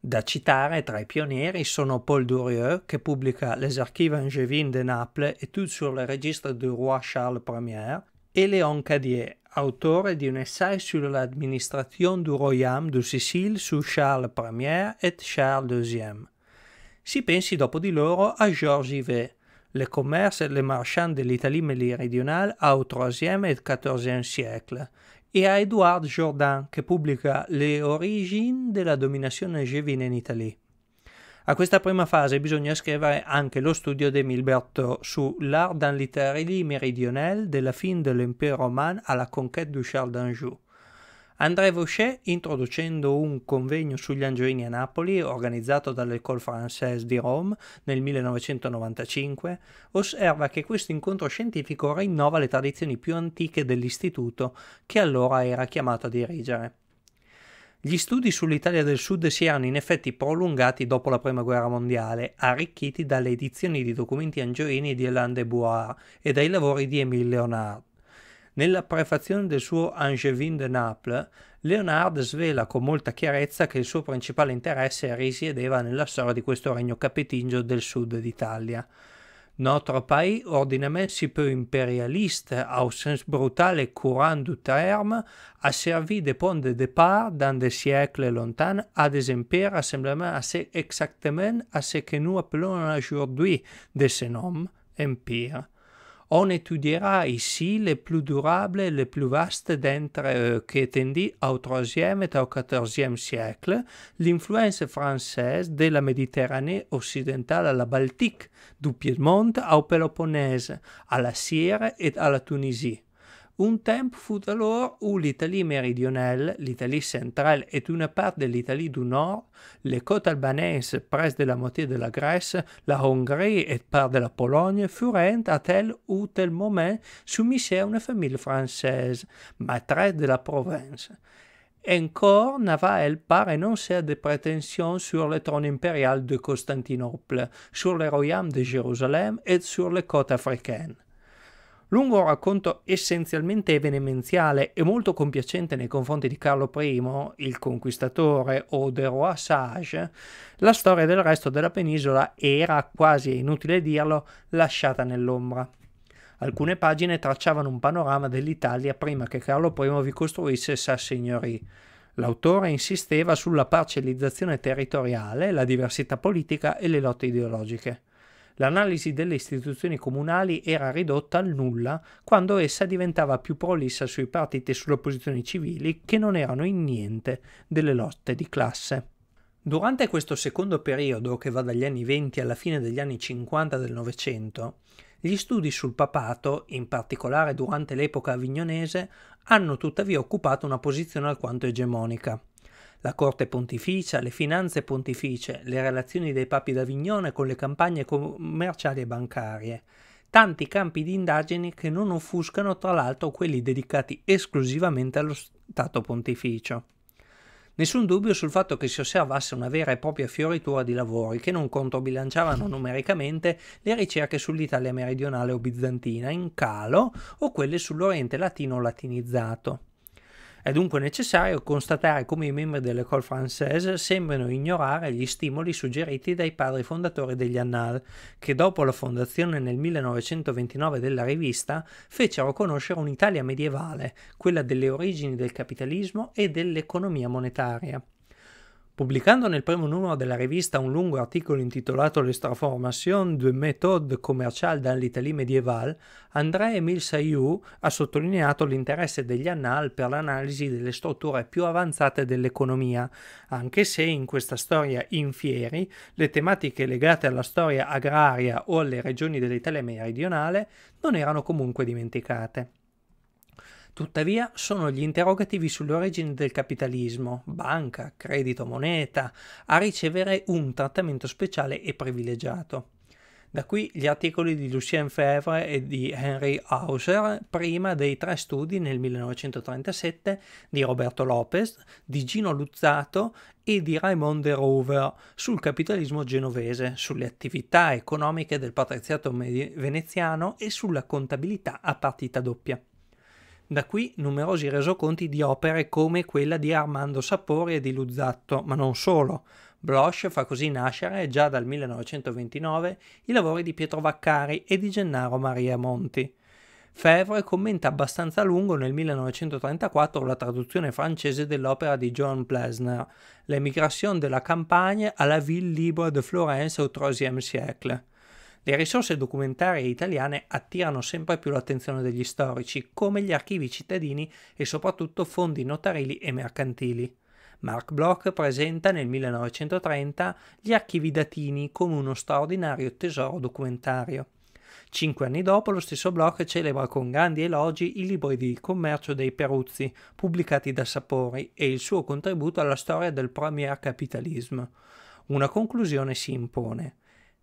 Da citare tra i pionieri sono Paul Durieux, che pubblica Les Archives angevines de Naples et tout sur le registre du roi Charles Ier, e Léon Cadier, autore di un essai sull'administration du royaume de Sicile su Charles Ier et Charles II. Si pensi dopo di loro a Georges Ivet, le commerce et les marchands de l'Italie méridionale au IIIe et XIVe siècle, e a Edouard Jourdain che pubblica Le origini della dominazione angevina in Italia. A questa prima fase bisogna scrivere anche lo studio di Milberto su l'art dans l'Italie méridionale della fine dell'impero romano alla conquête du Charles d'Anjou. André Vauchet, introducendo un convegno sugli angioini a Napoli organizzato dall'École Française di Rome nel 1995, osserva che questo incontro scientifico rinnova le tradizioni più antiche dell'istituto che allora era chiamato a dirigere. Gli studi sull'Italia del Sud si erano in effetti prolungati dopo la Prima Guerra Mondiale, arricchiti dalle edizioni di documenti angioini di Alain de Bois e dai lavori di Émile Leonard. Nella prefazione del suo Angevin de Naples, Leonard svela con molta chiarezza che il suo principale interesse risiedeva nella storia di questo regno capetingio del sud d'Italia. Notre pays ordinament si peu impérialiste au sens brutal et courant du terme a servi de point de départ dans des siècles lontans, ad des assemblement assez exactement à ce que nous appelons aujourd'hui de ce nom empire. On étudiera ici les plus durables et les plus vastes d'entre eux qui étendit au IIIe et au XIVe siècle l'influence française de la Méditerranée occidentale à la Baltique, du Piémont au Péloponnèse, à la Syrie et à la Tunisie. Un temps fut alors où l'Italie méridionale, l'Italie centrale et une part de l'Italie du Nord, les côtes albanaises, presque de la moitié de la Grèce, la Hongrie et part de la Pologne furent à tel ou tel moment soumises à une famille française, maîtresse de la province. Encore n'avait-elle pas renoncé à des prétentions sur le trône impérial de Constantinople, sur le royaume de Jérusalem et sur les côtes africaines. Lungo racconto essenzialmente evenemenziale e molto compiacente nei confronti di Carlo I, il conquistatore o de Roi Sage, la storia del resto della penisola era, quasi è inutile dirlo, lasciata nell'ombra. Alcune pagine tracciavano un panorama dell'Italia prima che Carlo I vi costruisse sa signorie. L'autore insisteva sulla parcellizzazione territoriale, la diversità politica e le lotte ideologiche. L'analisi delle istituzioni comunali era ridotta al nulla quando essa diventava più prolissa sui partiti e sulle opposizioni civili che non erano in niente delle lotte di classe. Durante questo secondo periodo, che va dagli anni 20 alla fine degli anni 50 del Novecento, gli studi sul papato, in particolare durante l'epoca avignonese, hanno tuttavia occupato una posizione alquanto egemonica la corte pontificia, le finanze pontificie, le relazioni dei papi d'Avignone con le campagne commerciali e bancarie. Tanti campi di indagini che non offuscano tra l'altro quelli dedicati esclusivamente allo Stato pontificio. Nessun dubbio sul fatto che si osservasse una vera e propria fioritura di lavori che non controbilanciavano numericamente le ricerche sull'Italia meridionale o bizantina in calo o quelle sull'Oriente latino o latinizzato. È dunque necessario constatare come i membri dell'École Française sembrino ignorare gli stimoli suggeriti dai padri fondatori degli Annales, che dopo la fondazione nel 1929 della rivista fecero conoscere un'Italia medievale, quella delle origini del capitalismo e dell'economia monetaria. Pubblicando nel primo numero della rivista un lungo articolo intitolato Les transformations de méthode commerciale dans l'Italie médiévale, André-Émile Sayou ha sottolineato l'interesse degli annal per l'analisi delle strutture più avanzate dell'economia, anche se in questa storia in fieri le tematiche legate alla storia agraria o alle regioni dell'Italia meridionale non erano comunque dimenticate. Tuttavia sono gli interrogativi sulle origini del capitalismo, banca, credito, moneta, a ricevere un trattamento speciale e privilegiato. Da qui gli articoli di Lucien Febvre e di Henry Hauser, prima dei tre studi nel 1937 di Roberto Lopez, di Gino Luzzato e di Raymond de Rover sul capitalismo genovese, sulle attività economiche del patriziato veneziano e sulla contabilità a partita doppia. Da qui numerosi resoconti di opere come quella di Armando Sapori e di Luzzatto, ma non solo. Bloch fa così nascere, già dal 1929, i lavori di Pietro Vaccari e di Gennaro Maria Monti. Fevre commenta abbastanza a lungo nel 1934 la traduzione francese dell'opera di John Plesner, L'émigration de la campagne à la ville libre de Florence au troisième siècle. Le risorse documentarie italiane attirano sempre più l'attenzione degli storici, come gli archivi cittadini e soprattutto fondi notarili e mercantili. Mark Bloch presenta nel 1930 gli archivi datini come uno straordinario tesoro documentario. Cinque anni dopo lo stesso Bloch celebra con grandi elogi i libri di commercio dei Peruzzi, pubblicati da Sapori, e il suo contributo alla storia del premier capitalismo. Una conclusione si impone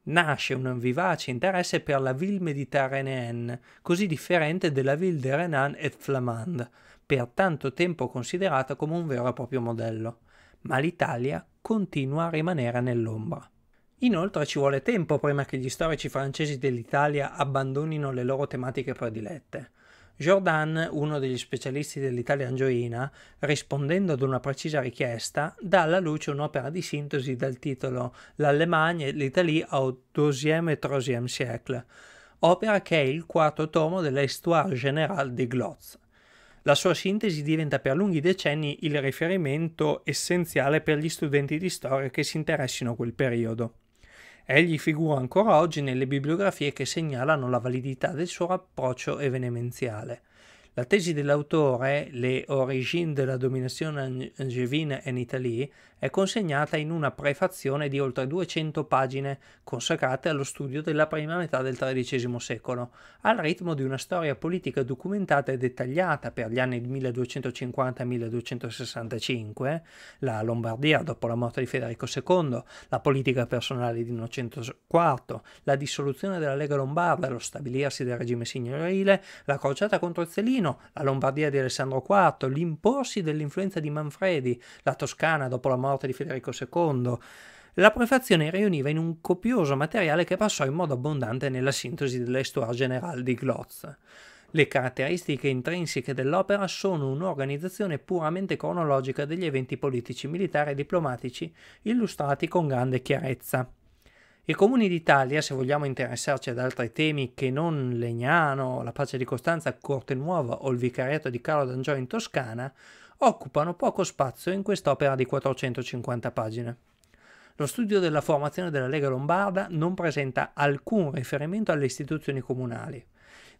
nasce un vivace interesse per la ville mediterraneenne, così differente della ville de Renan et Flamande, per tanto tempo considerata come un vero e proprio modello. Ma l'Italia continua a rimanere nell'ombra. Inoltre ci vuole tempo prima che gli storici francesi dell'Italia abbandonino le loro tematiche predilette. Jordan, uno degli specialisti dell'Italia angioina, rispondendo ad una precisa richiesta, dà alla luce un'opera di sintesi dal titolo L'Allemagne e l'Italie au XII e XIII siècle, opera che è il quarto tomo dell'Histoire générale di Glotz. La sua sintesi diventa per lunghi decenni il riferimento essenziale per gli studenti di storia che si interessino a quel periodo. Egli figura ancora oggi nelle bibliografie che segnalano la validità del suo approccio evenemenziale. La tesi dell'autore, Le origine la domination angevine en Italie, è consegnata in una prefazione di oltre 200 pagine consacrate allo studio della prima metà del XIII secolo, al ritmo di una storia politica documentata e dettagliata per gli anni 1250-1265, la Lombardia dopo la morte di Federico II, la politica personale di Innocento IV, la dissoluzione della Lega Lombarda, lo stabilirsi del regime signorile, la crociata contro Zelino, la Lombardia di Alessandro IV, l'imporsi dell'influenza di Manfredi, la Toscana dopo la morte morte di Federico II. La prefazione riuniva in un copioso materiale che passò in modo abbondante nella sintesi dell'Histoire générale di Glotz. Le caratteristiche intrinseche dell'opera sono un'organizzazione puramente cronologica degli eventi politici, militari e diplomatici, illustrati con grande chiarezza. I comuni d'Italia, se vogliamo interessarci ad altri temi che non Legnano, la pace di Costanza, Corte Nuova o il vicariato di Carlo d'Angio in Toscana, occupano poco spazio in quest'opera di 450 pagine. Lo studio della formazione della Lega Lombarda non presenta alcun riferimento alle istituzioni comunali.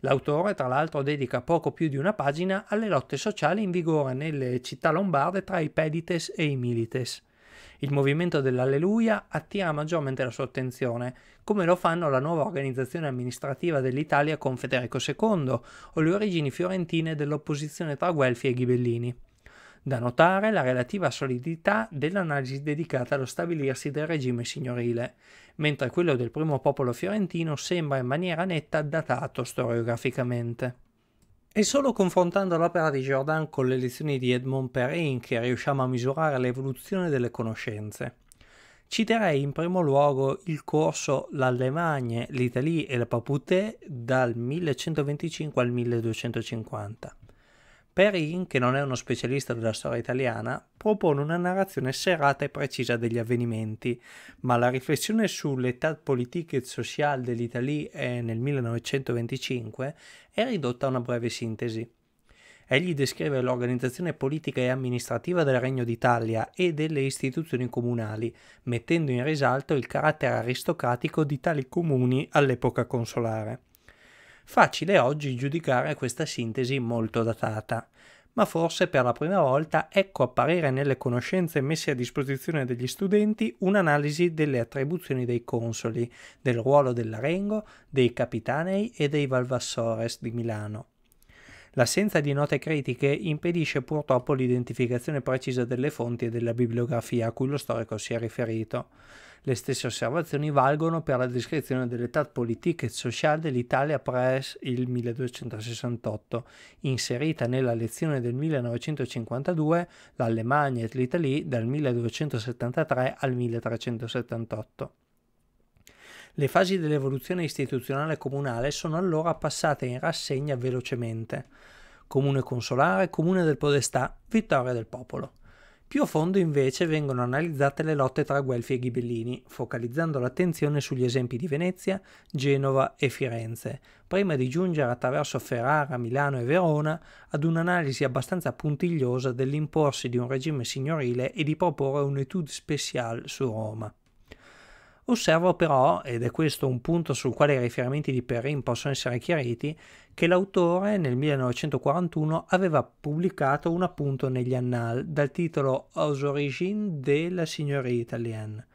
L'autore, tra l'altro, dedica poco più di una pagina alle lotte sociali in vigore nelle città lombarde tra i pedites e i milites. Il movimento dell'Alleluia attira maggiormente la sua attenzione, come lo fanno la nuova organizzazione amministrativa dell'Italia con Federico II o le origini fiorentine dell'opposizione tra Guelfi e Ghibellini. Da notare la relativa solidità dell'analisi dedicata allo stabilirsi del regime signorile, mentre quello del primo popolo fiorentino sembra in maniera netta datato storiograficamente. E solo confrontando l'opera di Jordan con le lezioni di Edmond Perrin che riusciamo a misurare l'evoluzione delle conoscenze. Citerei in primo luogo il corso L'Allemagne, l'Italie e la Papute dal 1125 al 1250 Perrin, che non è uno specialista della storia italiana, propone una narrazione serrata e precisa degli avvenimenti, ma la riflessione sull'età politica e sociale dell'Italia eh, nel 1925 è ridotta a una breve sintesi. Egli descrive l'organizzazione politica e amministrativa del Regno d'Italia e delle istituzioni comunali, mettendo in risalto il carattere aristocratico di tali comuni all'epoca consolare. Facile oggi giudicare questa sintesi molto datata, ma forse per la prima volta ecco apparire nelle conoscenze messe a disposizione degli studenti un'analisi delle attribuzioni dei consoli, del ruolo dell'arengo, dei capitanei e dei valvassores di Milano. L'assenza di note critiche impedisce purtroppo l'identificazione precisa delle fonti e della bibliografia a cui lo storico si è riferito. Le stesse osservazioni valgono per la descrizione dell'età politica e sociale dell'Italia pre il 1268, inserita nella lezione del 1952, l'Allemagna e l'Italia dal 1273 al 1378. Le fasi dell'evoluzione istituzionale comunale sono allora passate in rassegna velocemente. Comune consolare, comune del podestà, vittoria del popolo. Più a fondo invece vengono analizzate le lotte tra Guelfi e Ghibellini, focalizzando l'attenzione sugli esempi di Venezia, Genova e Firenze, prima di giungere attraverso Ferrara, Milano e Verona ad un'analisi abbastanza puntigliosa dell'imporsi di un regime signorile e di proporre un étude speciale su Roma. Osservo però, ed è questo un punto sul quale i riferimenti di Perrin possono essere chiariti, che l'autore nel 1941 aveva pubblicato un appunto negli Annal dal titolo Aux origines de la signoria italienne.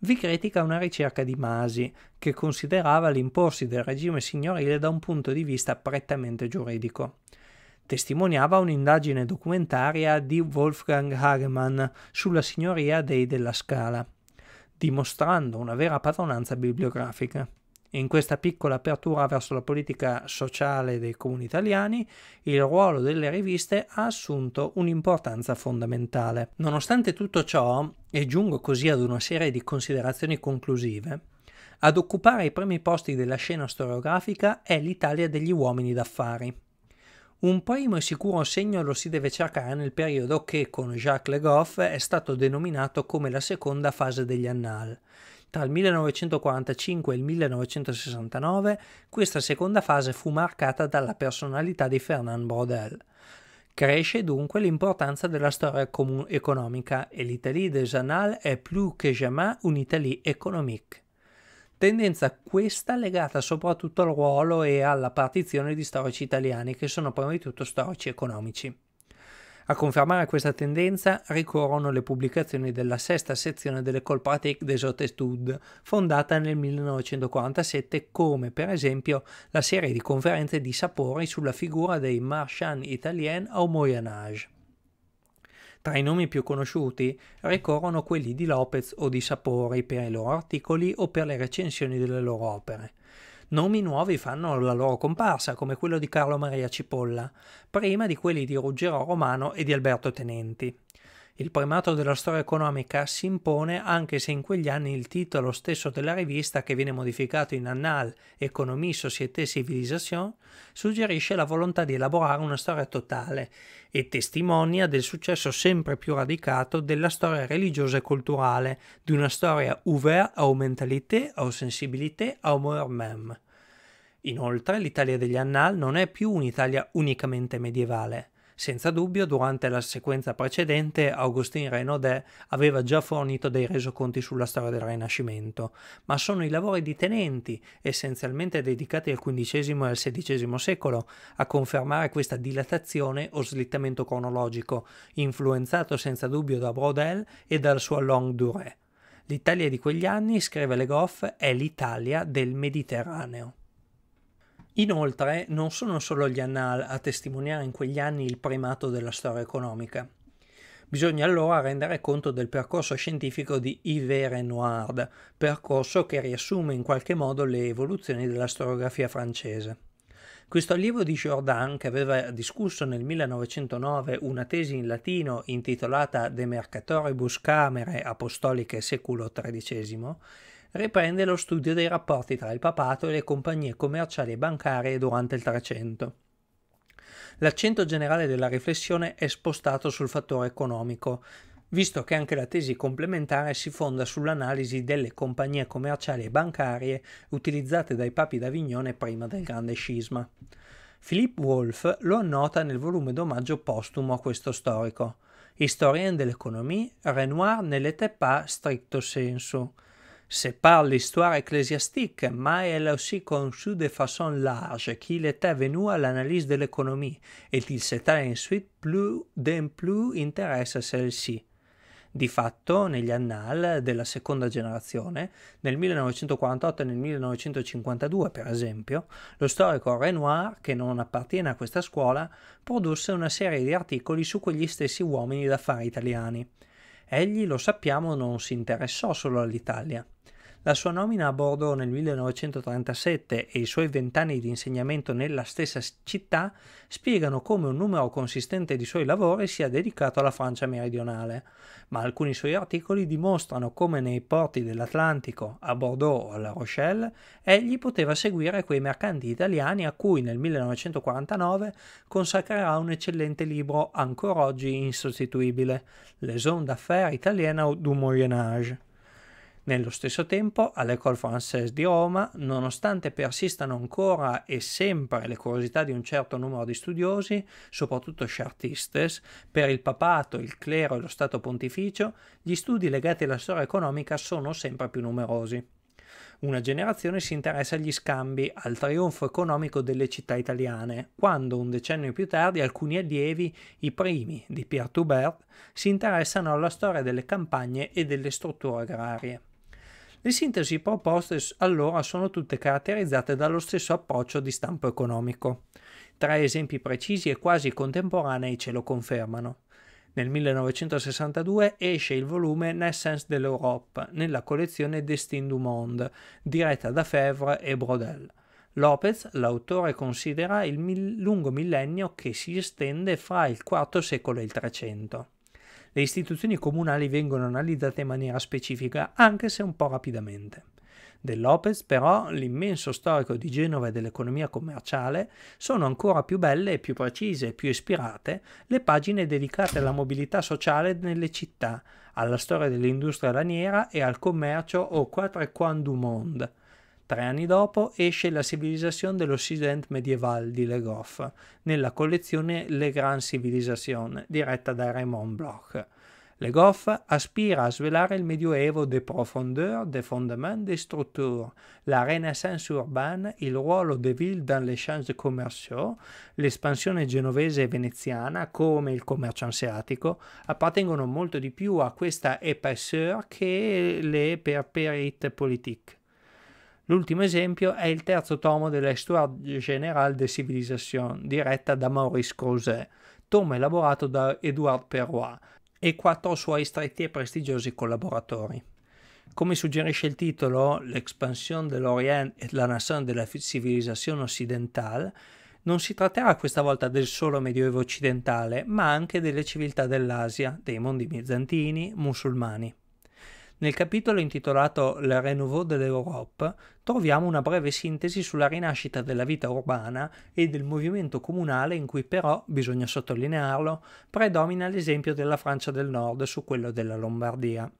Vi critica una ricerca di Masi, che considerava l'imporsi del regime signorile da un punto di vista prettamente giuridico testimoniava un'indagine documentaria di Wolfgang Hagemann sulla signoria dei della Scala, dimostrando una vera padronanza bibliografica. In questa piccola apertura verso la politica sociale dei comuni italiani, il ruolo delle riviste ha assunto un'importanza fondamentale. Nonostante tutto ciò, e giungo così ad una serie di considerazioni conclusive, ad occupare i primi posti della scena storiografica è l'Italia degli uomini d'affari. Un primo e sicuro segno lo si deve cercare nel periodo che con Jacques Le Goff è stato denominato come la seconda fase degli Annales tra il 1945 e il 1969 questa seconda fase fu marcata dalla personalità di Fernand Braudel. Cresce dunque l'importanza della storia economica e l'Italie des Annales è più che jamais un'Italie économique. Tendenza questa legata soprattutto al ruolo e alla partizione di storici italiani che sono prima di tutto storici economici. A confermare questa tendenza ricorrono le pubblicazioni della sesta sezione delle Colpratique des Hautes fondata nel 1947, come per esempio la serie di conferenze di sapori sulla figura dei marchands italiens au Moyen Âge. Tra i nomi più conosciuti ricorrono quelli di Lopez o di Sapori per i loro articoli o per le recensioni delle loro opere. Nomi nuovi fanno la loro comparsa, come quello di Carlo Maria Cipolla, prima di quelli di Ruggero Romano e di Alberto Tenenti. Il primato della storia economica si impone anche se in quegli anni il titolo stesso della rivista, che viene modificato in Annal Économie, Société, Civilisation, suggerisce la volontà di elaborare una storia totale e testimonia del successo sempre più radicato della storia religiosa e culturale, di una storia ouverte aux mentalités, aux sensibilité, aux mœurs même. Inoltre, l'Italia degli Annal non è più un'Italia unicamente medievale. Senza dubbio, durante la sequenza precedente, Augustin Renaudet aveva già fornito dei resoconti sulla storia del Rinascimento, ma sono i lavori di Tenenti, essenzialmente dedicati al XV e al XVI secolo, a confermare questa dilatazione o slittamento cronologico, influenzato senza dubbio da Brodel e dal suo Long Durée. L'Italia di quegli anni, scrive Le Goff, è l'Italia del Mediterraneo. Inoltre non sono solo gli annal a testimoniare in quegli anni il primato della storia economica. Bisogna allora rendere conto del percorso scientifico di Yves Renoir, percorso che riassume in qualche modo le evoluzioni della storiografia francese. Questo allievo di Jordan, che aveva discusso nel 1909 una tesi in latino intitolata De Mercatoribus Camere apostoliche Seculo XIII, riprende lo studio dei rapporti tra il papato e le compagnie commerciali e bancarie durante il Trecento. L'accento generale della riflessione è spostato sul fattore economico, visto che anche la tesi complementare si fonda sull'analisi delle compagnie commerciali e bancarie utilizzate dai papi d'Avignone prima del grande scisma. Philip Wolff lo annota nel volume d'omaggio postumo a questo storico, Historien de l'économie, Renoir nell'età stricto sensu, se pas l'histoire ecclésiastique, mais elle aussi conçue de façon large qu'il était venu à l'analyse de l'économie et il s'était ensuite plus d'un plus intéressé à celle-ci. Di fatto, negli annal della seconda generazione, nel 1948 e nel 1952 per esempio, lo storico Renoir, che non appartiene a questa scuola, produsse una serie di articoli su quegli stessi uomini d'affari italiani. Egli, lo sappiamo, non si interessò solo all'Italia. La sua nomina a Bordeaux nel 1937 e i suoi vent'anni di insegnamento nella stessa città spiegano come un numero consistente di suoi lavori sia dedicato alla Francia meridionale, ma alcuni suoi articoli dimostrano come nei porti dell'Atlantico, a Bordeaux o alla Rochelle, egli poteva seguire quei mercanti italiani a cui nel 1949 consacrerà un eccellente libro ancora oggi insostituibile, Les hommes d'affaires italiennes du Moyen Âge. Nello stesso tempo, all'École Française di Roma, nonostante persistano ancora e sempre le curiosità di un certo numero di studiosi, soprattutto chartistes, per il papato, il clero e lo Stato pontificio, gli studi legati alla storia economica sono sempre più numerosi. Una generazione si interessa agli scambi, al trionfo economico delle città italiane, quando un decennio più tardi alcuni allievi, i primi di Pierre Toubert, si interessano alla storia delle campagne e delle strutture agrarie. Le sintesi proposte allora sono tutte caratterizzate dallo stesso approccio di stampo economico. Tre esempi precisi e quasi contemporanei ce lo confermano. Nel 1962 esce il volume Naissance de l'Europe nella collezione Destin du Monde, diretta da Fèvre e Brodel. Lopez, l'autore, considera il mil- lungo millennio che si estende fra il IV secolo e il 300. Le istituzioni comunali vengono analizzate in maniera specifica, anche se un po' rapidamente. De Lopez, però, l'immenso storico di Genova e dell'economia commerciale, sono ancora più belle, più precise e più ispirate le pagine dedicate alla mobilità sociale nelle città, alla storia dell'industria laniera e al commercio o quatre quand du monde Tre anni dopo esce La civilisation de l'Occident médiéval di Le Goff nella collezione Le Grand Civilisation diretta da Raymond Bloch. Le Goff aspira a svelare il Medioevo de profondeur, de fondement, de structure, la renaissance urbaine, il ruolo de ville dans les changes commerciaux, l'espansione genovese e veneziana, come il commercio anseatico, appartengono molto di più a questa épaisseur che le perperite politique. L'ultimo esempio è il terzo tomo dell'Histoire générale des civilisations, diretta da Maurice Crozet, tomo elaborato da Edouard Perrois e quattro suoi stretti e prestigiosi collaboratori. Come suggerisce il titolo, L'expansion de l'Orient et la Nation de la civilisation occidentale, non si tratterà questa volta del solo Medioevo occidentale, ma anche delle civiltà dell'Asia, dei mondi bizantini, musulmani. Nel capitolo intitolato Le Renouveau de l'Europe troviamo una breve sintesi sulla rinascita della vita urbana e del movimento comunale in cui però, bisogna sottolinearlo, predomina l'esempio della Francia del Nord su quello della Lombardia.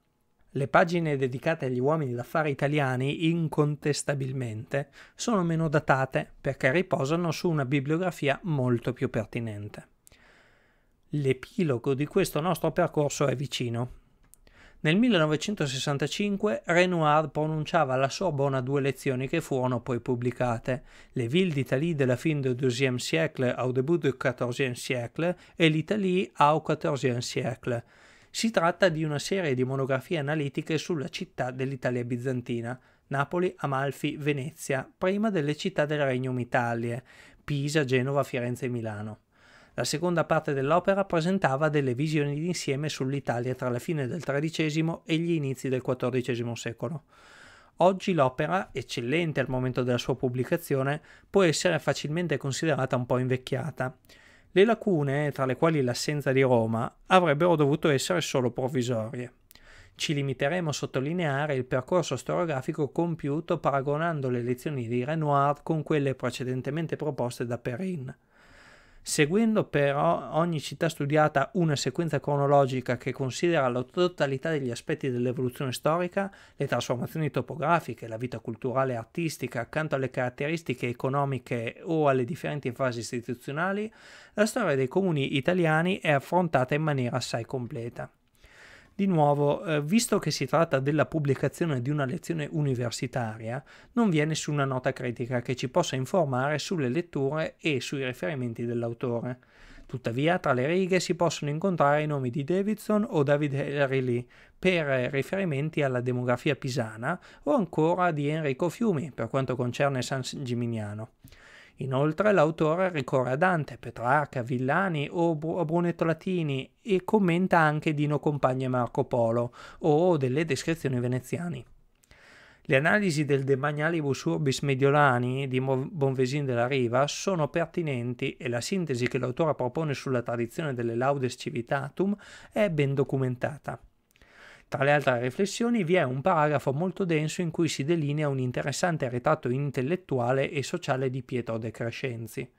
Le pagine dedicate agli uomini d'affari italiani, incontestabilmente, sono meno datate perché riposano su una bibliografia molto più pertinente. L'epilogo di questo nostro percorso è vicino, nel 1965 Renoir pronunciava alla Sorbona due lezioni che furono poi pubblicate, Le villes d'Italie de la fin du XIIe siècle au début du XIVe siècle e L'Italie au XIVe siècle. Si tratta di una serie di monografie analitiche sulla città dell'Italia bizantina, Napoli, Amalfi, Venezia, prima delle città del Regno Italie, Pisa, Genova, Firenze e Milano. La seconda parte dell'opera presentava delle visioni d'insieme sull'Italia tra la fine del XIII e gli inizi del XIV secolo. Oggi l'opera, eccellente al momento della sua pubblicazione, può essere facilmente considerata un po' invecchiata. Le lacune, tra le quali l'assenza di Roma, avrebbero dovuto essere solo provvisorie. Ci limiteremo a sottolineare il percorso storiografico compiuto paragonando le lezioni di Renoir con quelle precedentemente proposte da Perrin seguendo per ogni città studiata una sequenza cronologica che considera la totalità degli aspetti dell'evoluzione storica, le trasformazioni topografiche, la vita culturale e artistica, accanto alle caratteristiche economiche o alle differenti fasi istituzionali, la storia dei comuni italiani è affrontata in maniera assai completa. Di nuovo, eh, visto che si tratta della pubblicazione di una lezione universitaria, non vi è nessuna nota critica che ci possa informare sulle letture e sui riferimenti dell'autore. Tuttavia, tra le righe si possono incontrare i nomi di Davidson o David Henry Lee per eh, riferimenti alla demografia pisana o ancora di Enrico Fiumi per quanto concerne San Gimignano. Inoltre l'autore ricorre a Dante, Petrarca, Villani o Brunetto Latini e commenta anche Dino Compagni e Marco Polo o delle descrizioni veneziane. Le analisi del De Magnalibus Urbis Mediolani di Bonvesin della Riva sono pertinenti e la sintesi che l'autore propone sulla tradizione delle Laudes Civitatum è ben documentata. Tra le altre riflessioni vi è un paragrafo molto denso in cui si delinea un interessante ritratto intellettuale e sociale di Pietro De Crescenzi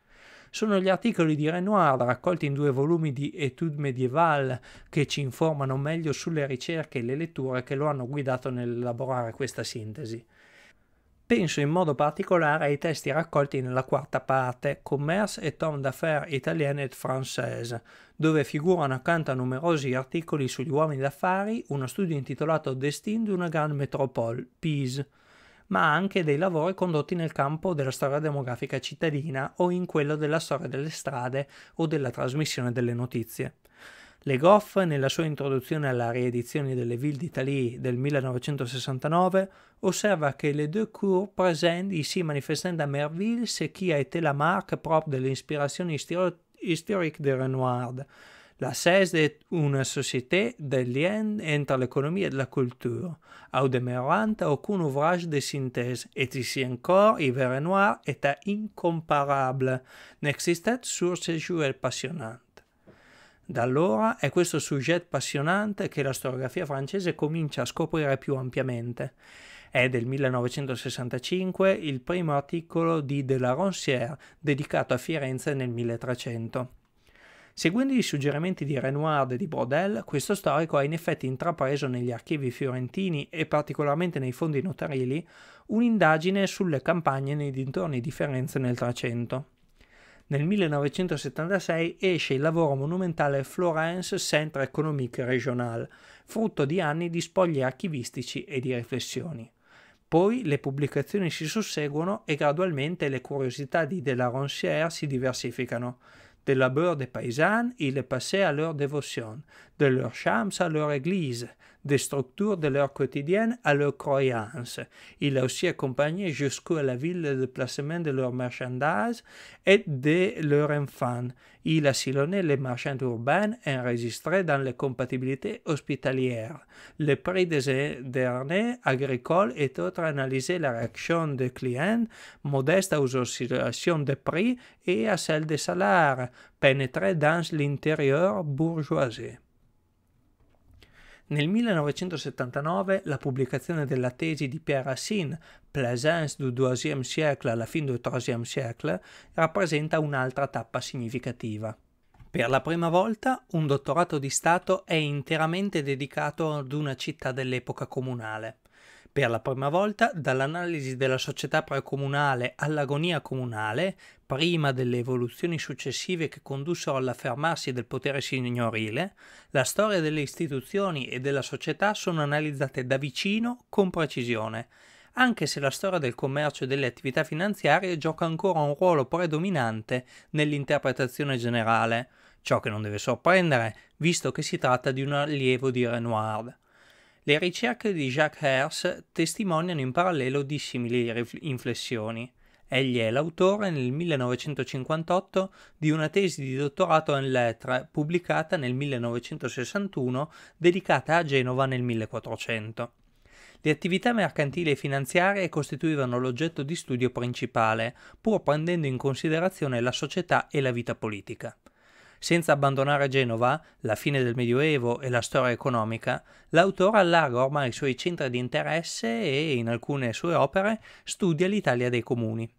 sono gli articoli di Renoir raccolti in due volumi di Etude médiévale che ci informano meglio sulle ricerche e le letture che lo hanno guidato nell'elaborare questa sintesi. Penso in modo particolare ai testi raccolti nella quarta parte, Commerce et Homme d'affaires italienne et française, dove figurano accanto a numerosi articoli sugli uomini d'affari uno studio intitolato Destin d'una grande métropole, Pise, ma anche dei lavori condotti nel campo della storia demografica cittadina o in quello della storia delle strade o della trasmissione delle notizie. Le Goff, nella sua introduzione alla riedizione delle Ville d'Italie del 1969, observe que les deux cours présents ici manifestant à Merville ce qui a été la marque propre de l'inspiration historique de Renoir. La CES est une société de lien entre l'économie et la culture. Au demeurant, aucun ouvrage de synthèse, et ici encore, Yves Renoir est incomparable, n'existe sur ce jeu passionnant. Da allora è questo sujet passionante che la storiografia francese comincia a scoprire più ampiamente. È del 1965 il primo articolo di De la Rancière dedicato a Firenze nel 1300. Seguendo i suggerimenti di Renoir e di Brodel, questo storico ha in effetti intrapreso negli archivi fiorentini e particolarmente nei fondi notarili un'indagine sulle campagne nei dintorni di Firenze nel 300. Nel 1976 esce il lavoro monumentale Florence Centre Économique Régional, frutto di anni di spogli archivistici e di riflessioni. Poi le pubblicazioni si susseguono e gradualmente le curiosità di De La Roncière si diversificano. De la beurre des paysans, il passé à leur dévotion, de leur champs à leur église, des structures de leur quotidien à leurs croyances. Il a aussi accompagné jusqu'à la ville le placement de leurs marchandises et de leurs enfants. Il a sillonné les marchands urbains enregistrés dans les compatibilités hospitalières. Le prix des derniers agricoles et autres analysé la réaction des clients modeste aux oscillations de prix et à celles des salaires, pénétrées dans l'intérieur bourgeoisie. Nel 1979 la pubblicazione della tesi di Pierre Racine, Plaisance du XIIe siècle à la fin du XIIIe siècle, rappresenta un'altra tappa significativa. Per la prima volta un dottorato di Stato è interamente dedicato ad una città dell'epoca comunale. Per la prima volta, dall'analisi della società precomunale all'agonia comunale, prima delle evoluzioni successive che condussero all'affermarsi del potere signorile, la storia delle istituzioni e della società sono analizzate da vicino con precisione, anche se la storia del commercio e delle attività finanziarie gioca ancora un ruolo predominante nell'interpretazione generale, ciò che non deve sorprendere, visto che si tratta di un allievo di Renoir. Le ricerche di Jacques Herse testimoniano in parallelo di simili inflessioni. Egli è l'autore nel 1958 di una tesi di dottorato en lettres pubblicata nel 1961 dedicata a Genova nel 1400. Le attività mercantili e finanziarie costituivano l'oggetto di studio principale, pur prendendo in considerazione la società e la vita politica. Senza abbandonare Genova, la fine del Medioevo e la storia economica, l'autore allarga ormai i suoi centri di interesse e, in alcune sue opere, studia l'Italia dei comuni.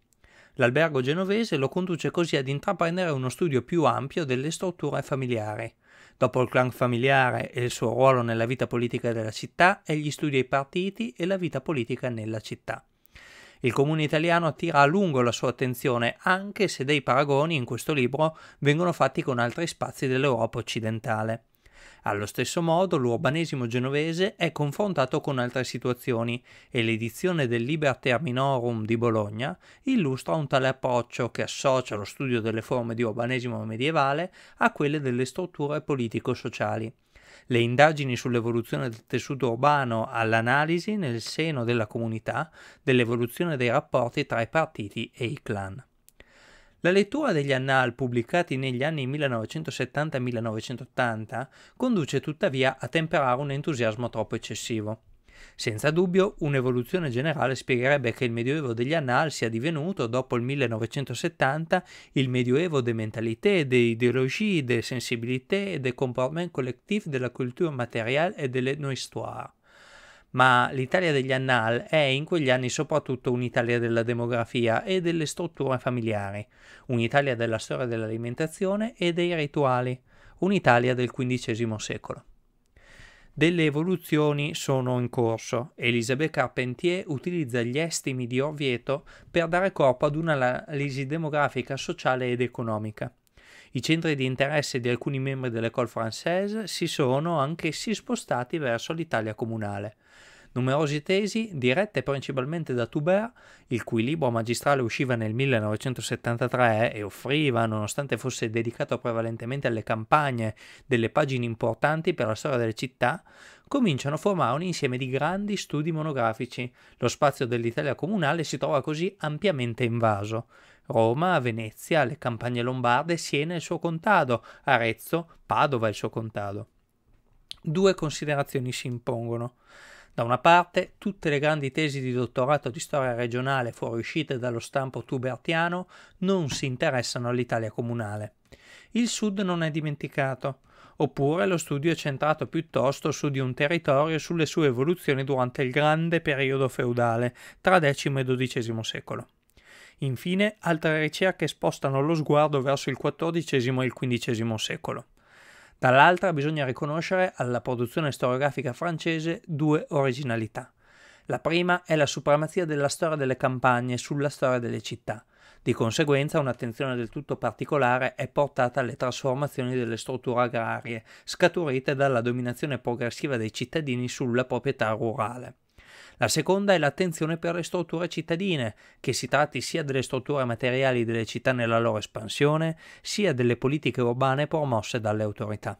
L'albergo genovese lo conduce così ad intraprendere uno studio più ampio delle strutture familiari. Dopo il clan familiare e il suo ruolo nella vita politica della città, egli studia i partiti e la vita politica nella città. Il comune italiano attira a lungo la sua attenzione, anche se dei paragoni in questo libro vengono fatti con altri spazi dell'Europa occidentale. Allo stesso modo l'urbanesimo genovese è confrontato con altre situazioni e l'edizione del Liber Terminorum di Bologna illustra un tale approccio che associa lo studio delle forme di urbanesimo medievale a quelle delle strutture politico-sociali le indagini sull'evoluzione del tessuto urbano all'analisi nel seno della comunità dell'evoluzione dei rapporti tra i partiti e i clan. La lettura degli annal pubblicati negli anni 1970-1980 conduce tuttavia a temperare un entusiasmo troppo eccessivo. Senza dubbio, un'evoluzione generale spiegherebbe che il Medioevo degli Annal sia divenuto, dopo il 1970, il Medioevo de mentalité, de ideologie, de sensibilité e de comportement collectif de la culture matérielle et de l'ethnohistoire ma l'Italia degli Annal è in quegli anni soprattutto un'Italia della demografia e delle strutture familiari, un'Italia della storia dell'alimentazione e dei rituali, un'Italia del XV secolo. Delle evoluzioni sono in corso. Elisabeth Carpentier utilizza gli estimi di Orvieto per dare corpo ad un'analisi demografica, sociale ed economica. I centri di interesse di alcuni membri dell'École Française si sono anch'essi spostati verso l'Italia comunale numerose tesi dirette principalmente da Toubert, il cui libro magistrale usciva nel 1973 e offriva, nonostante fosse dedicato prevalentemente alle campagne, delle pagine importanti per la storia delle città, cominciano a formare un insieme di grandi studi monografici. Lo spazio dell'Italia comunale si trova così ampiamente invaso. Roma, Venezia, le campagne lombarde, Siena e il suo contado, Arezzo, Padova e il suo contado. Due considerazioni si impongono. Da una parte, tutte le grandi tesi di dottorato di storia regionale fuoriuscite dallo stampo tubertiano non si interessano all'Italia comunale. Il Sud non è dimenticato, oppure lo studio è centrato piuttosto su di un territorio e sulle sue evoluzioni durante il grande periodo feudale tra X e XII secolo. Infine, altre ricerche spostano lo sguardo verso il XIV e il XV secolo. Dall'altra bisogna riconoscere alla produzione storiografica francese due originalità. La prima è la supremazia della storia delle campagne sulla storia delle città. Di conseguenza un'attenzione del tutto particolare è portata alle trasformazioni delle strutture agrarie, scaturite dalla dominazione progressiva dei cittadini sulla proprietà rurale. La seconda è l'attenzione per le strutture cittadine, che si tratti sia delle strutture materiali delle città nella loro espansione, sia delle politiche urbane promosse dalle autorità.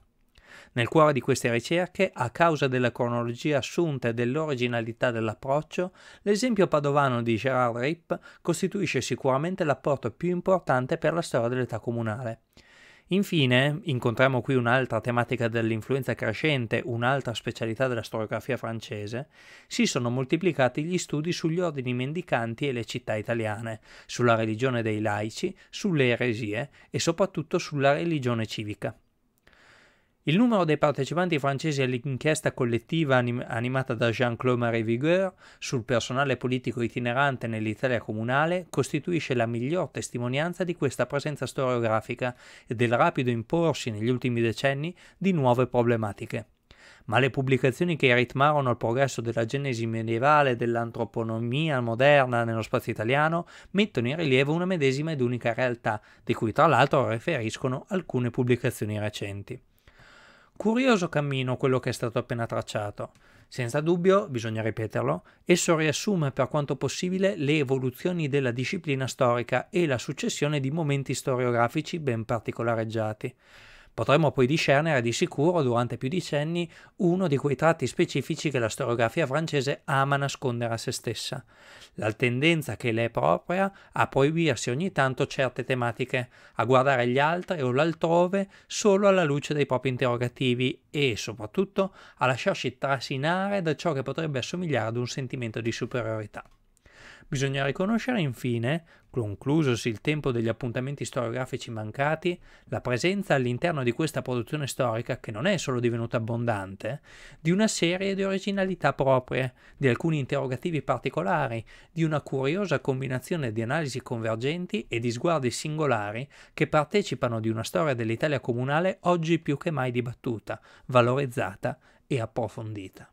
Nel cuore di queste ricerche, a causa della cronologia assunta e dell'originalità dell'approccio, l'esempio padovano di Gerard Rip costituisce sicuramente l'apporto più importante per la storia dell'età comunale. Infine, incontriamo qui un'altra tematica dell'influenza crescente, un'altra specialità della storiografia francese, si sono moltiplicati gli studi sugli ordini mendicanti e le città italiane, sulla religione dei laici, sulle eresie e soprattutto sulla religione civica. Il numero dei partecipanti francesi all'inchiesta collettiva anim- animata da Jean-Claude Marie-Vigueur sul personale politico itinerante nell'Italia comunale costituisce la miglior testimonianza di questa presenza storiografica e del rapido imporsi negli ultimi decenni di nuove problematiche ma le pubblicazioni che ritmarono il progresso della genesi medievale e dell'antroponomia moderna nello spazio italiano mettono in rilievo una medesima ed unica realtà, di cui tra l'altro riferiscono alcune pubblicazioni recenti. Curioso cammino quello che è stato appena tracciato. Senza dubbio, bisogna ripeterlo, esso riassume per quanto possibile le evoluzioni della disciplina storica e la successione di momenti storiografici ben particolareggiati. Potremmo poi discernere di sicuro durante più decenni uno di quei tratti specifici che la storiografia francese ama nascondere a se stessa, la tendenza che le è propria a proibirsi ogni tanto certe tematiche, a guardare gli altri o l'altrove solo alla luce dei propri interrogativi e, soprattutto, a lasciarsi trasinare da ciò che potrebbe assomigliare ad un sentimento di superiorità. Bisogna riconoscere infine Conclusosi il tempo degli appuntamenti storiografici mancati, la presenza all'interno di questa produzione storica, che non è solo divenuta abbondante, di una serie di originalità proprie, di alcuni interrogativi particolari, di una curiosa combinazione di analisi convergenti e di sguardi singolari che partecipano di una storia dell'Italia comunale oggi più che mai dibattuta, valorizzata e approfondita.